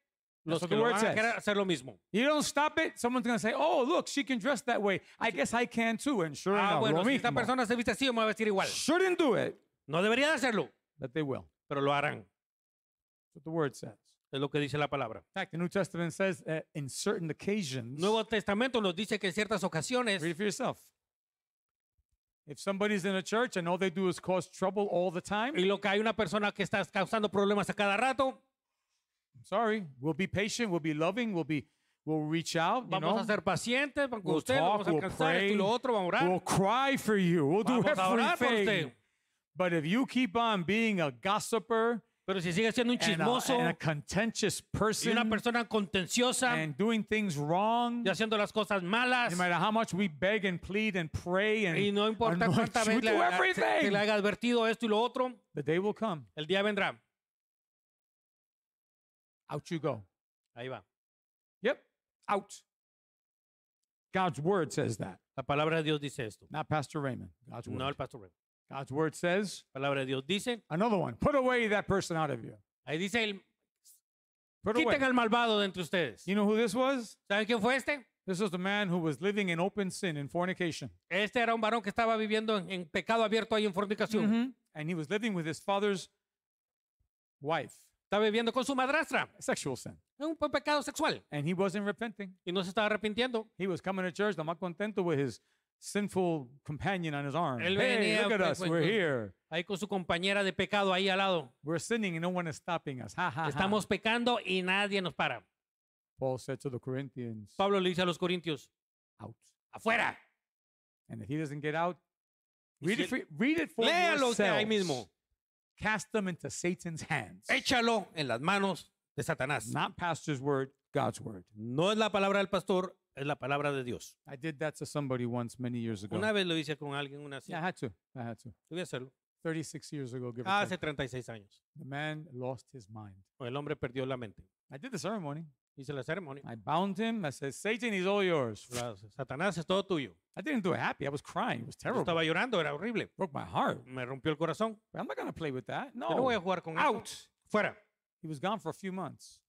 los que lo van says. a querer hacer lo mismo. You don't stop it, someone's going to say, oh, look, she can dress that way. I guess I can too. And sure ah, enough, bueno, si esta persona se viste así, yo me voy a vestir igual. Shouldn't do it. No debería de hacerlo. That they will. Pero lo harán. That's what the word says. Es lo que dice la palabra. In fact, the New Testament says that in certain occasions. Nuevo Testamento nos dice que en ciertas ocasiones. Read it for yourself. If somebody's in a church and all they do is cause trouble all the time. Y lo que hay una persona que está causando problemas a cada rato. I'm sorry. We'll be patient. We'll be loving. We'll be We'll reach out, you vamos know? a ser pacientes con we'll usted, talk, vamos a alcanzar pray, esto y lo otro, vamos a orar. We'll cry for you. We'll vamos do a orar por usted. But if you keep on being a gossiper, Pero si sigues siendo un chismoso and a, and a contentious person, y una persona contenciosa and doing things wrong, y haciendo las cosas malas, no matter how much we beg and plead and pray and y no importa cuánta vez le, te, te le haya advertido esto y lo otro, the day will come. el día vendrá. Out you go. Ahí va. Yep, out. God's word says that. La palabra de Dios dice esto. Not Pastor Raymond. God's word. No el Pastor Raymond. God's word says. Palabra de Dios dice. Another one. Put away that person out of you. Ahí dice el Put Quiten away. al malvado de entre ustedes. You know who this was? ¿Saben quién fue este? This was the man who was living in open sin and fornication. Este era un varón que estaba viviendo en, en pecado abierto ahí en fornicación. Mhm. And he was living with his father's wife. Estaba viviendo con su madrastra. Sexual sin. Un pecado sexual. And he wasn't repenting. Y no se estaba arrepintiendo. He was coming to church, no más contento with his sinful companion on his arm. Él venía, look at pues, us, pues, we're pues, here. Ahí con su compañera de pecado ahí al lado. We're sinning and no one is stopping us. Estamos pecando y nadie nos para. Paul said to the Corinthians, Pablo le dice a los corintios, out. Afuera. And if he doesn't get out, read, it, for, read it for Léalo usted ahí mismo. Cast them into Satan's hands. Échalo en las manos de Satanás. Not pastor's word, God's word. No es la palabra del pastor, es la palabra de Dios. I did that to somebody once many years ago. Una vez lo hice con alguien, una cita. Yeah, I had to. I had to. Tuve que hacerlo. 36 years ago, give Hace 36 años. The man lost his mind. O El hombre perdió la mente. I did the ceremony. Hice la ceremonia. I bound him. I said, Satan is all yours. Satanás es todo tuyo. I didn't do it happy. I was crying. It was Yo terrible. estaba llorando, era horrible. Broke my heart. Me rompió el corazón. But I'm not going to play with that. Yo no No. voy a jugar con eso. Out. Fuera. He was gone for a few months.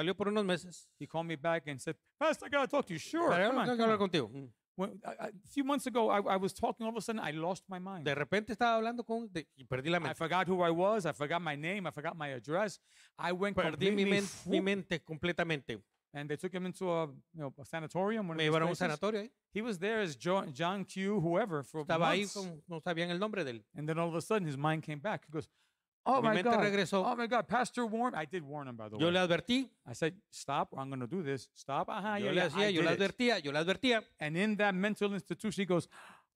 Salió por unos meses. He called me back and said, Pastor, I got to talk to you. Sure. Come on, come on. contigo. Mm. When, I, I, a few months ago, I, I, was talking. All of a sudden, I lost my mind. De repente estaba hablando con de, y perdí la mente. I forgot who I was. I forgot my name. I forgot my address. I went perdí mi, men mi mente completamente. And they took him into a, you know, a sanatorium. Me llevaron a un sanatorio. Eh? He was there as John, John Q, whoever, for Estaba months. ahí, con, no sabían el nombre de él. And then all of a sudden, his mind came back. He goes, Oh my God. regresó. Oh my God, Pastor warned. I did warn him, by the way. Yo le advertí. I said, stop, I'm going to do this. Stop. Ajá, yo le decía, yo le advertía, yo le advertía. And in that mental institution, he goes,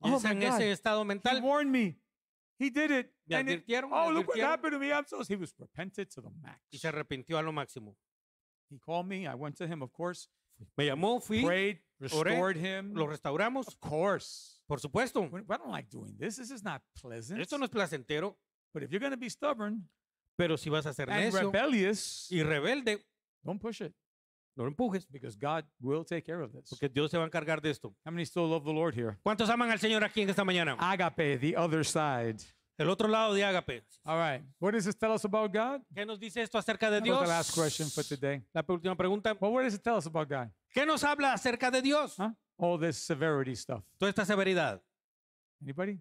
oh my en God. ese estado mental, He warned me. He did it. me advirtieron, me oh, look what happened to me. I'm so. He was repented to the max. y se arrepintió a lo máximo. He called me. I went to him, of course. Me llamó, fui, Prayed, restored him. lo restauramos, Of course. por supuesto. I don't like doing this. This is not pleasant. Esto no es placentero. But if you're going to be stubborn Pero si vas a ser and necio rebellious, y rebelde, don't push it no lo empujes because God will take care of this. porque Dios se va a encargar de esto. How many still love the Lord here? ¿Cuántos aman al Señor aquí en esta mañana? Agape, the other side. El otro lado de agape. All right. What does this tell us about God? ¿Qué nos dice esto acerca de Dios? the last question for today. La última pregunta. Well, what does it tell us about God? ¿Qué nos habla acerca de Dios? Huh? All this severity stuff. Toda esta severidad. Anybody?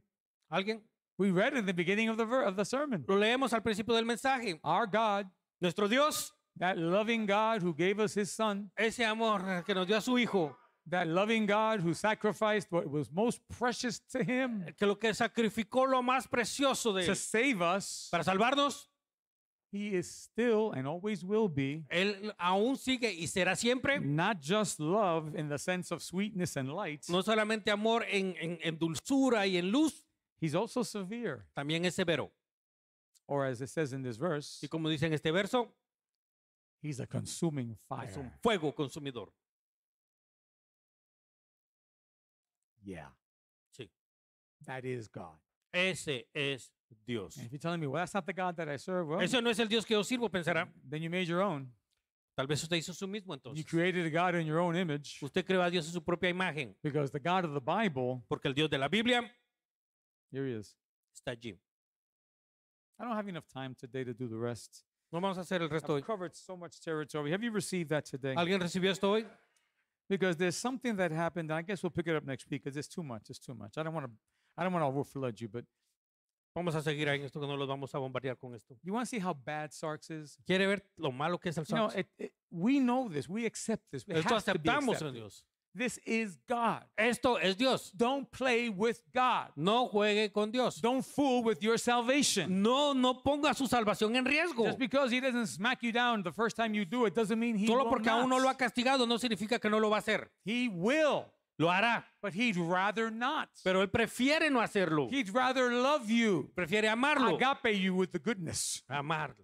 ¿Alguien? We read in the beginning of the, of the sermon. Lo leemos al principio del mensaje. Our God, nuestro Dios, that loving God who gave us his son, ese amor que nos dio a su hijo, that loving God who sacrificed what was most precious to him, que lo que sacrificó lo más precioso de to save us, para salvarnos, He is still and always will be. Él aún sigue y será siempre. Not just love in the sense of sweetness and light. No solamente amor en, en, en dulzura y en luz. He's also severe. También es severo. Or as it says in this verse, y como dice en este verso, he's a consuming fire. Es un fuego consumidor. Yeah. Sí. That is God. Ese es Dios. And if you're telling me, well, that's not the God that I serve, well, Eso no es el Dios que yo sirvo, pensará. Then you made your own. Tal vez usted hizo su mismo entonces. You created a God in your own image. Usted creó a Dios en su propia imagen. Because the God of the Bible, porque el Dios de la Biblia Here he is. Está allí. I don't have enough time today to do the rest. No vamos a hacer el resto I've hoy. covered so much territory. Have you received that today? ¿Alguien recibió esto hoy? Because there's something that happened, and I guess we'll pick it up next week because it's too much. It's too much. I don't want to. I don't want to overflood you, but Vamos a seguir en esto que no los vamos a bombardear con esto. you want to see how bad Sarks is? ¿Quiere ver lo malo que es el You know, it, it, we know this. We accept this. We Esto to be aceptamos en Dios. This is God. Esto es Dios. Don't play with God. No juegue con Dios. Don't fool with your salvation. No, no ponga su salvación en riesgo. Just because he doesn't smack you down the first time you do it doesn't mean he Solo porque aún no lo ha castigado no significa que no lo va a hacer. He will. Lo hará. But he'd rather not. Pero él prefiere no hacerlo. He'd rather love you. Prefiere amarlo. Agape you with the goodness. Amarlo.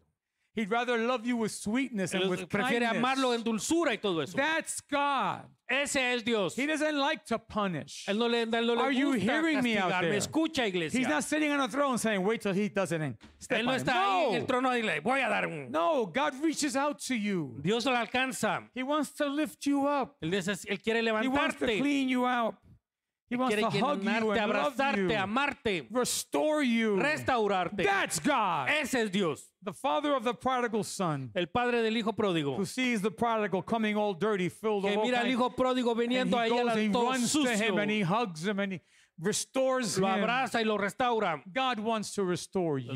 He'd rather love you with sweetness and with prefiere kindness. amarlo en dulzura y todo eso. That's God. Ese es Dios. He doesn't like to punish. Él no le, él no le Are you hearing me out there? Me escucha, iglesia. He's not sitting on a throne saying, "Wait till he does it." Step él no está no. ahí en el trono y le voy a dar un. No, God reaches out to you. Dios lo alcanza. He wants to lift you up. Él, él quiere levantarte. He wants to clean you out. He wants quiere to abrazarte, amarte, restaurarte. That's Ese es Dios. El padre del hijo pródigo. que mira al hijo pródigo viniendo ahí al todo sucio. Him lo abraza y lo restaura.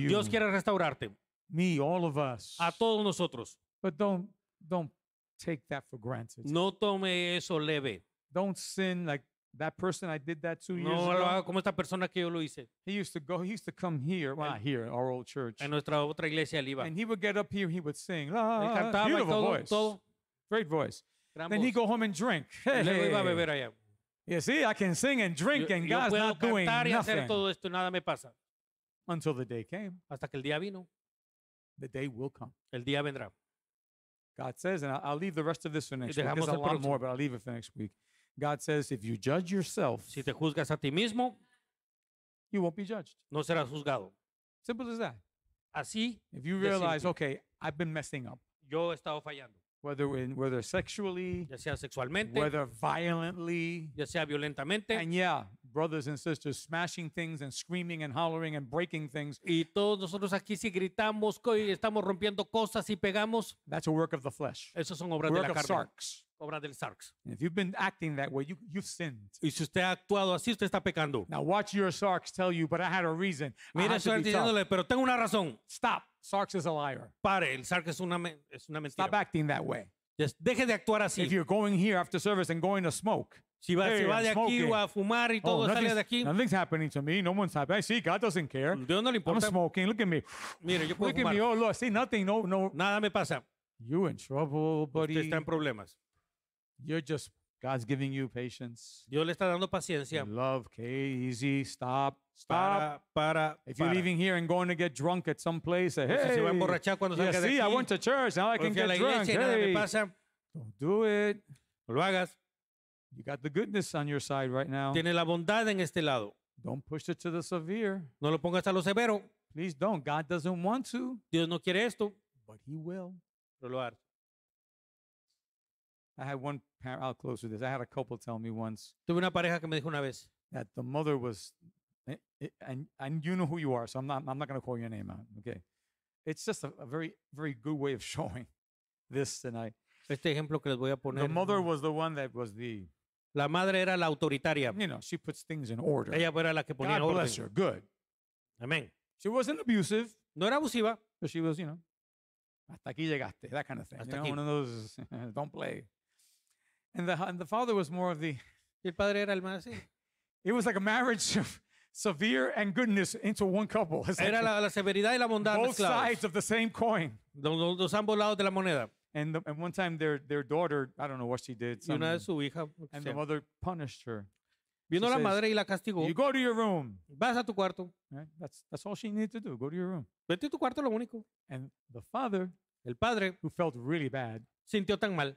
Dios quiere restaurarte. Me, A todos nosotros. But No tome eso leve. Don't sin like That person I did that to years No lo ago, como esta persona que yo lo hice. he used to go, he used to come here, well, not here, our old church. En nuestra otra iglesia él iba. And he would get up here, he would sing. La, cantaba y beautiful todo, voice. todo. Great voice. Gran Then voz. he'd go home and drink. Y iba a beber allá. You see, I can sing and Yo, drink, and yo puedo not doing cantar y hacer nothing todo esto nada me pasa. until the day came. Hasta que el día vino. The day will come. El día vendrá. God says, and I'll, I'll leave the rest of this for next week. There's a lot próximo. more, but I'll leave it for next week. God says, if you judge yourself, si te juzgas a ti mismo, you won't be judged. No serás juzgado. Simple as that. Así. If you realize, okay, I've been messing up. Yo he estado fallando. Whether in, whether sexually, ya sea sexualmente, whether violently, ya sea violentamente, and yeah, brothers and sisters smashing things and screaming and hollering and breaking things. Y todos nosotros aquí si gritamos y estamos rompiendo cosas y pegamos. That's a work of the flesh. Esas son obras work de la carne. Sarks. obras del Sarx. if you've been acting that way, you, you've sinned. Y si usted ha actuado así, usted está pecando. Now watch your sarks tell you, but I had a reason. Mira, estoy diciéndole, pero tengo una razón. Stop. sarks is a liar. Pare, el Sarx es una, es una mentira. Stop acting that way. Just, deje de actuar así. If you're going here after service and going to smoke. Si va, hey, si va de aquí o a fumar y oh, todo oh, sale de aquí. Nothing's happening to me. No one's happening. I see God doesn't care. Dios no le importa. I'm smoking. Look at me. Mire, yo puedo Look fumar. at me. Oh, look, I see nothing. No, no. Nada me pasa. You in trouble, buddy. Usted está en problemas. You're just God's giving you patience. Dios le está dando paciencia. love, okay, easy, stop, stop. Para, para, If you're leaving here and going to get drunk at some place, say, hey, si se va cuando yeah, de I went to church, now I can get la drunk. iglesia y nada me pasa. don't do it. No lo hagas. You got the goodness on your side right now. Tiene la bondad en este lado. Don't push it to the severe. No lo pongas a lo severo. Please don't. God doesn't want to, Dios no quiere esto, but He will. pero lo hará. I had one I'll close with this. I had a couple tell me once Tuve una pareja que me dijo una vez, that the mother was, eh, eh, and and you know who you are, so I'm not I'm not going to call your name out. Okay, it's just a, a very very good way of showing this tonight. este ejemplo que les voy a poner. The mother was the one that was the La madre era la autoritaria. you know she puts things in order. Ella era la que ponía God bless her. Good. Amén. She wasn't abusive, No era abusiva, but she was you know. Hasta aquí llegaste, that kind of thing. You know, aquí. one of those don't play. And the, and the father was more of the. el padre era el más así. It was like a marriage of severe and goodness into one couple. It's Era la, la severidad y la bondad both mezcladas. sides of the same coin. Los, los- los ambos lados de la moneda. And, the, and one time their, their daughter, I don't know what she did, Y una de su hija. o and the mother punished her. Vino la madre y la castigó. You go to your room. Vas a tu cuarto. Right? That's, that's all she needed to do. Go to your room. Vete a tu cuarto, lo único. And the father, El padre who felt really bad, sintió tan mal.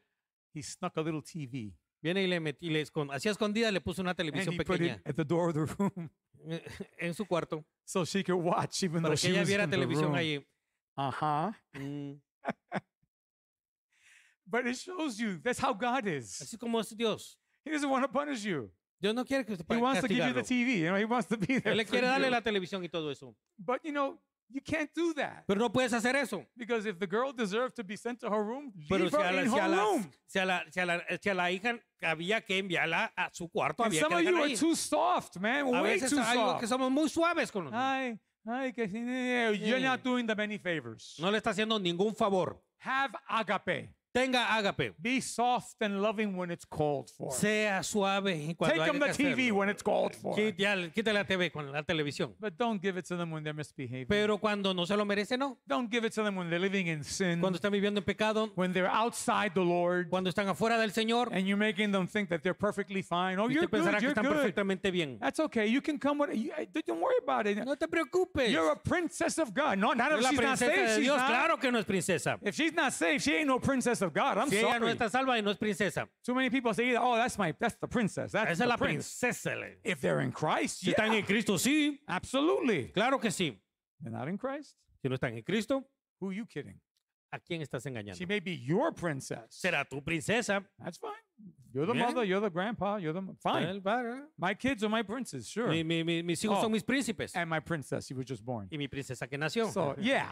he snuck a little TV. Viene y le metí, le escond así escondida le puso una televisión and he put pequeña it at the door of the room en su cuarto so she could watch even para though que ella viera televisión ahí. Uh-huh. Mm. allí. Ajá. But it shows you that's how God is. Así como es Dios. He doesn't want to punish you. Dios no quiere que usted He wants to give you the TV. You know, he wants to be there. Él le quiere darle you. la televisión y todo eso. But you know, You can't do that. Pero no puedes hacer eso. Because if the girl deserved to be sent to her room, Pero leave si her la, in si her a la, room. Si a la, si a la, si a la hija había que enviarla a su cuarto, había some que of you are too soft, man. A Way veces too soft. que somos muy suaves con nosotros. Ay, ay, que si- eh, you're eh. not doing them any favors. No le está haciendo ningún favor. Have agape. Tenga ágape. Be soft and loving when it's called for. Sea suave cuando Take them the TV hacerlo. when it's called for. Quítale la TV con la televisión. But don't give it to them when they're misbehaving. Pero cuando no se lo no. don't give it to them when they're living in sin. Cuando están viviendo en pecado, when they're outside the Lord cuando están afuera del Señor, and you're making them think that they're perfectly fine. Oh, you're good, you're good. perfectamente bien. That's okay. You can come with eh, don't worry about it. No te preocupes. You're a princess of God. No, not if she's not princesa saved. she's not. claro que no es princesa. If she's not saved, she ain't no princess of of God. I'm si sorry. ella no está salva y no es princesa. Too many people say, oh, that's my, that's the princess. That's Esa es la princesa. If they're in Christ, Si yeah, están en Cristo, sí. absolutely. Claro que sí. They're not in Christ. Si no están en Cristo, Who you kidding? ¿a quién estás engañando? She may be your princess. Será tu princesa. That's fine. You're the Bien. mother. You're the grandpa. You're the fine. el padre. My kids are my princes, sure. Mi- mi- mi- mis hijos Oh. son mis príncipes. And my princess, she was just born. Y mi princesa que nació. So yeah,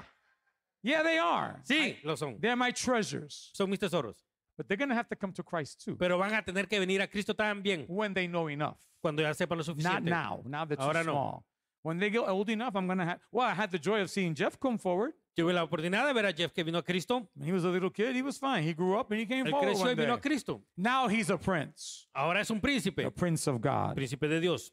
Yeah, they are. Sí, lo son. They're my treasures. Son mis tesoros. But they're going to have to come to Christ too. Pero van a tener que venir a Cristo también. When they know enough. Cuando ya sepan lo suficiente. Not now. Now they're too Ahora small. No. When they get old enough, I'm going to have. Well, I had the joy of seeing Jeff come forward. Tuve la oportunidad de ver a Jeff que vino a Cristo. He was a little kid. He was fine. He grew up and he came Él Creció y vino a Cristo. Now he's a prince. Ahora es un príncipe. The prince of God. Príncipe de Dios.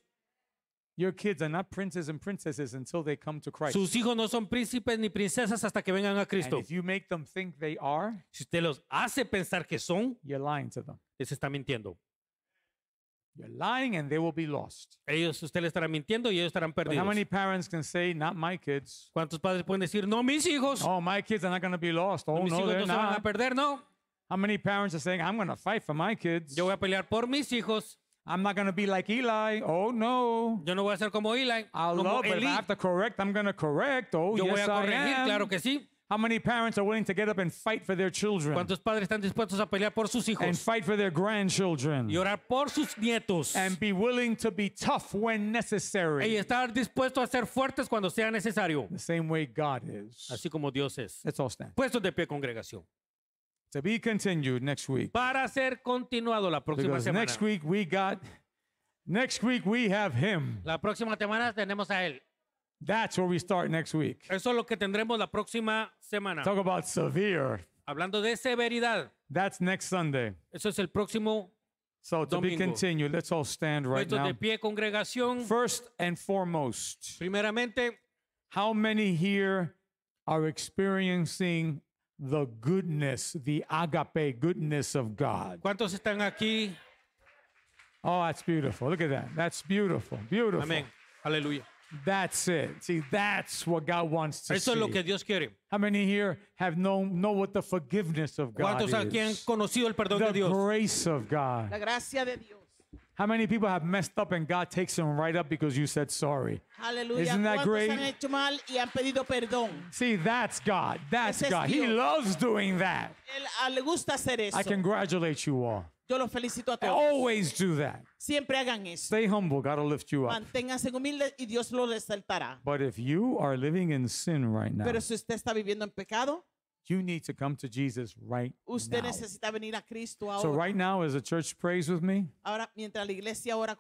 Your kids are not princes and princesses until they come to Christ. Sus hijos no son príncipes ni princesas hasta que vengan a Cristo. And if you make them think they are, si usted los hace pensar que son, you're lying to them. Les está mintiendo. You're lying and they will be lost. Ellos, usted le estará mintiendo y ellos estarán perdidos. But how many parents can say, not my kids? ¿Cuántos padres pueden decir, no mis hijos? Oh, my kids are not going to be lost. Oh, no, mis no, hijos no se van a perder, no. How many parents are saying, I'm going to fight for my kids? Yo voy a pelear por mis hijos. I'm not going to be like Eli. Oh, no. Yo no voy a ser como Eli. I'll como love, Eli. but I have to correct. I'm going to correct. Oh, Yo yes, voy a corregir, claro que sí. How many parents are willing to get up and fight for their children? ¿Cuántos padres están dispuestos a pelear por sus hijos? And fight for their grandchildren. Y orar por sus nietos. And be willing to be tough when necessary. Y estar dispuesto a ser fuertes cuando sea necesario. The same way God is. Así como Dios es. Let's all stand. Puestos de pie, congregación. To be continued next week. Para ser continuado la próxima Because semana. Next week we got next week we have him. La próxima semana tenemos a él. That's where we start next week. Eso es lo que tendremos la próxima semana. Talk about severe. Hablando de severidad. That's next Sunday. Eso es el próximo So to Domingo. be continued, let's all stand right Puestos now. De pie, congregación. First and foremost, primeramente, how many here are experiencing the goodness, the agape goodness of God. ¿Cuántos están aquí? Oh, that's beautiful. Look at that. That's beautiful. Beautiful. Amén. Hallelujah. That's it. See, that's what God wants to Eso see. es lo que Dios quiere. How many here have known know what the forgiveness of God ¿Cuántos is? aquí han conocido el perdón the de Dios? The grace of God. La gracia de Dios. How many people have messed up and God takes them right up because you said sorry? Hallelujah. Isn't that great? See, that's God. That's God. He loves doing that. I congratulate you all. Always do that. Siempre hagan eso. Stay humble, God will lift you up. Manténganse humildes y Dios lo resaltará. But if you are living in sin right now, pero si usted está viviendo en pecado, you need to come to Jesus right Usted now. venir a ahora. So right now, as the church prays with me, Ahora, mientras la iglesia ora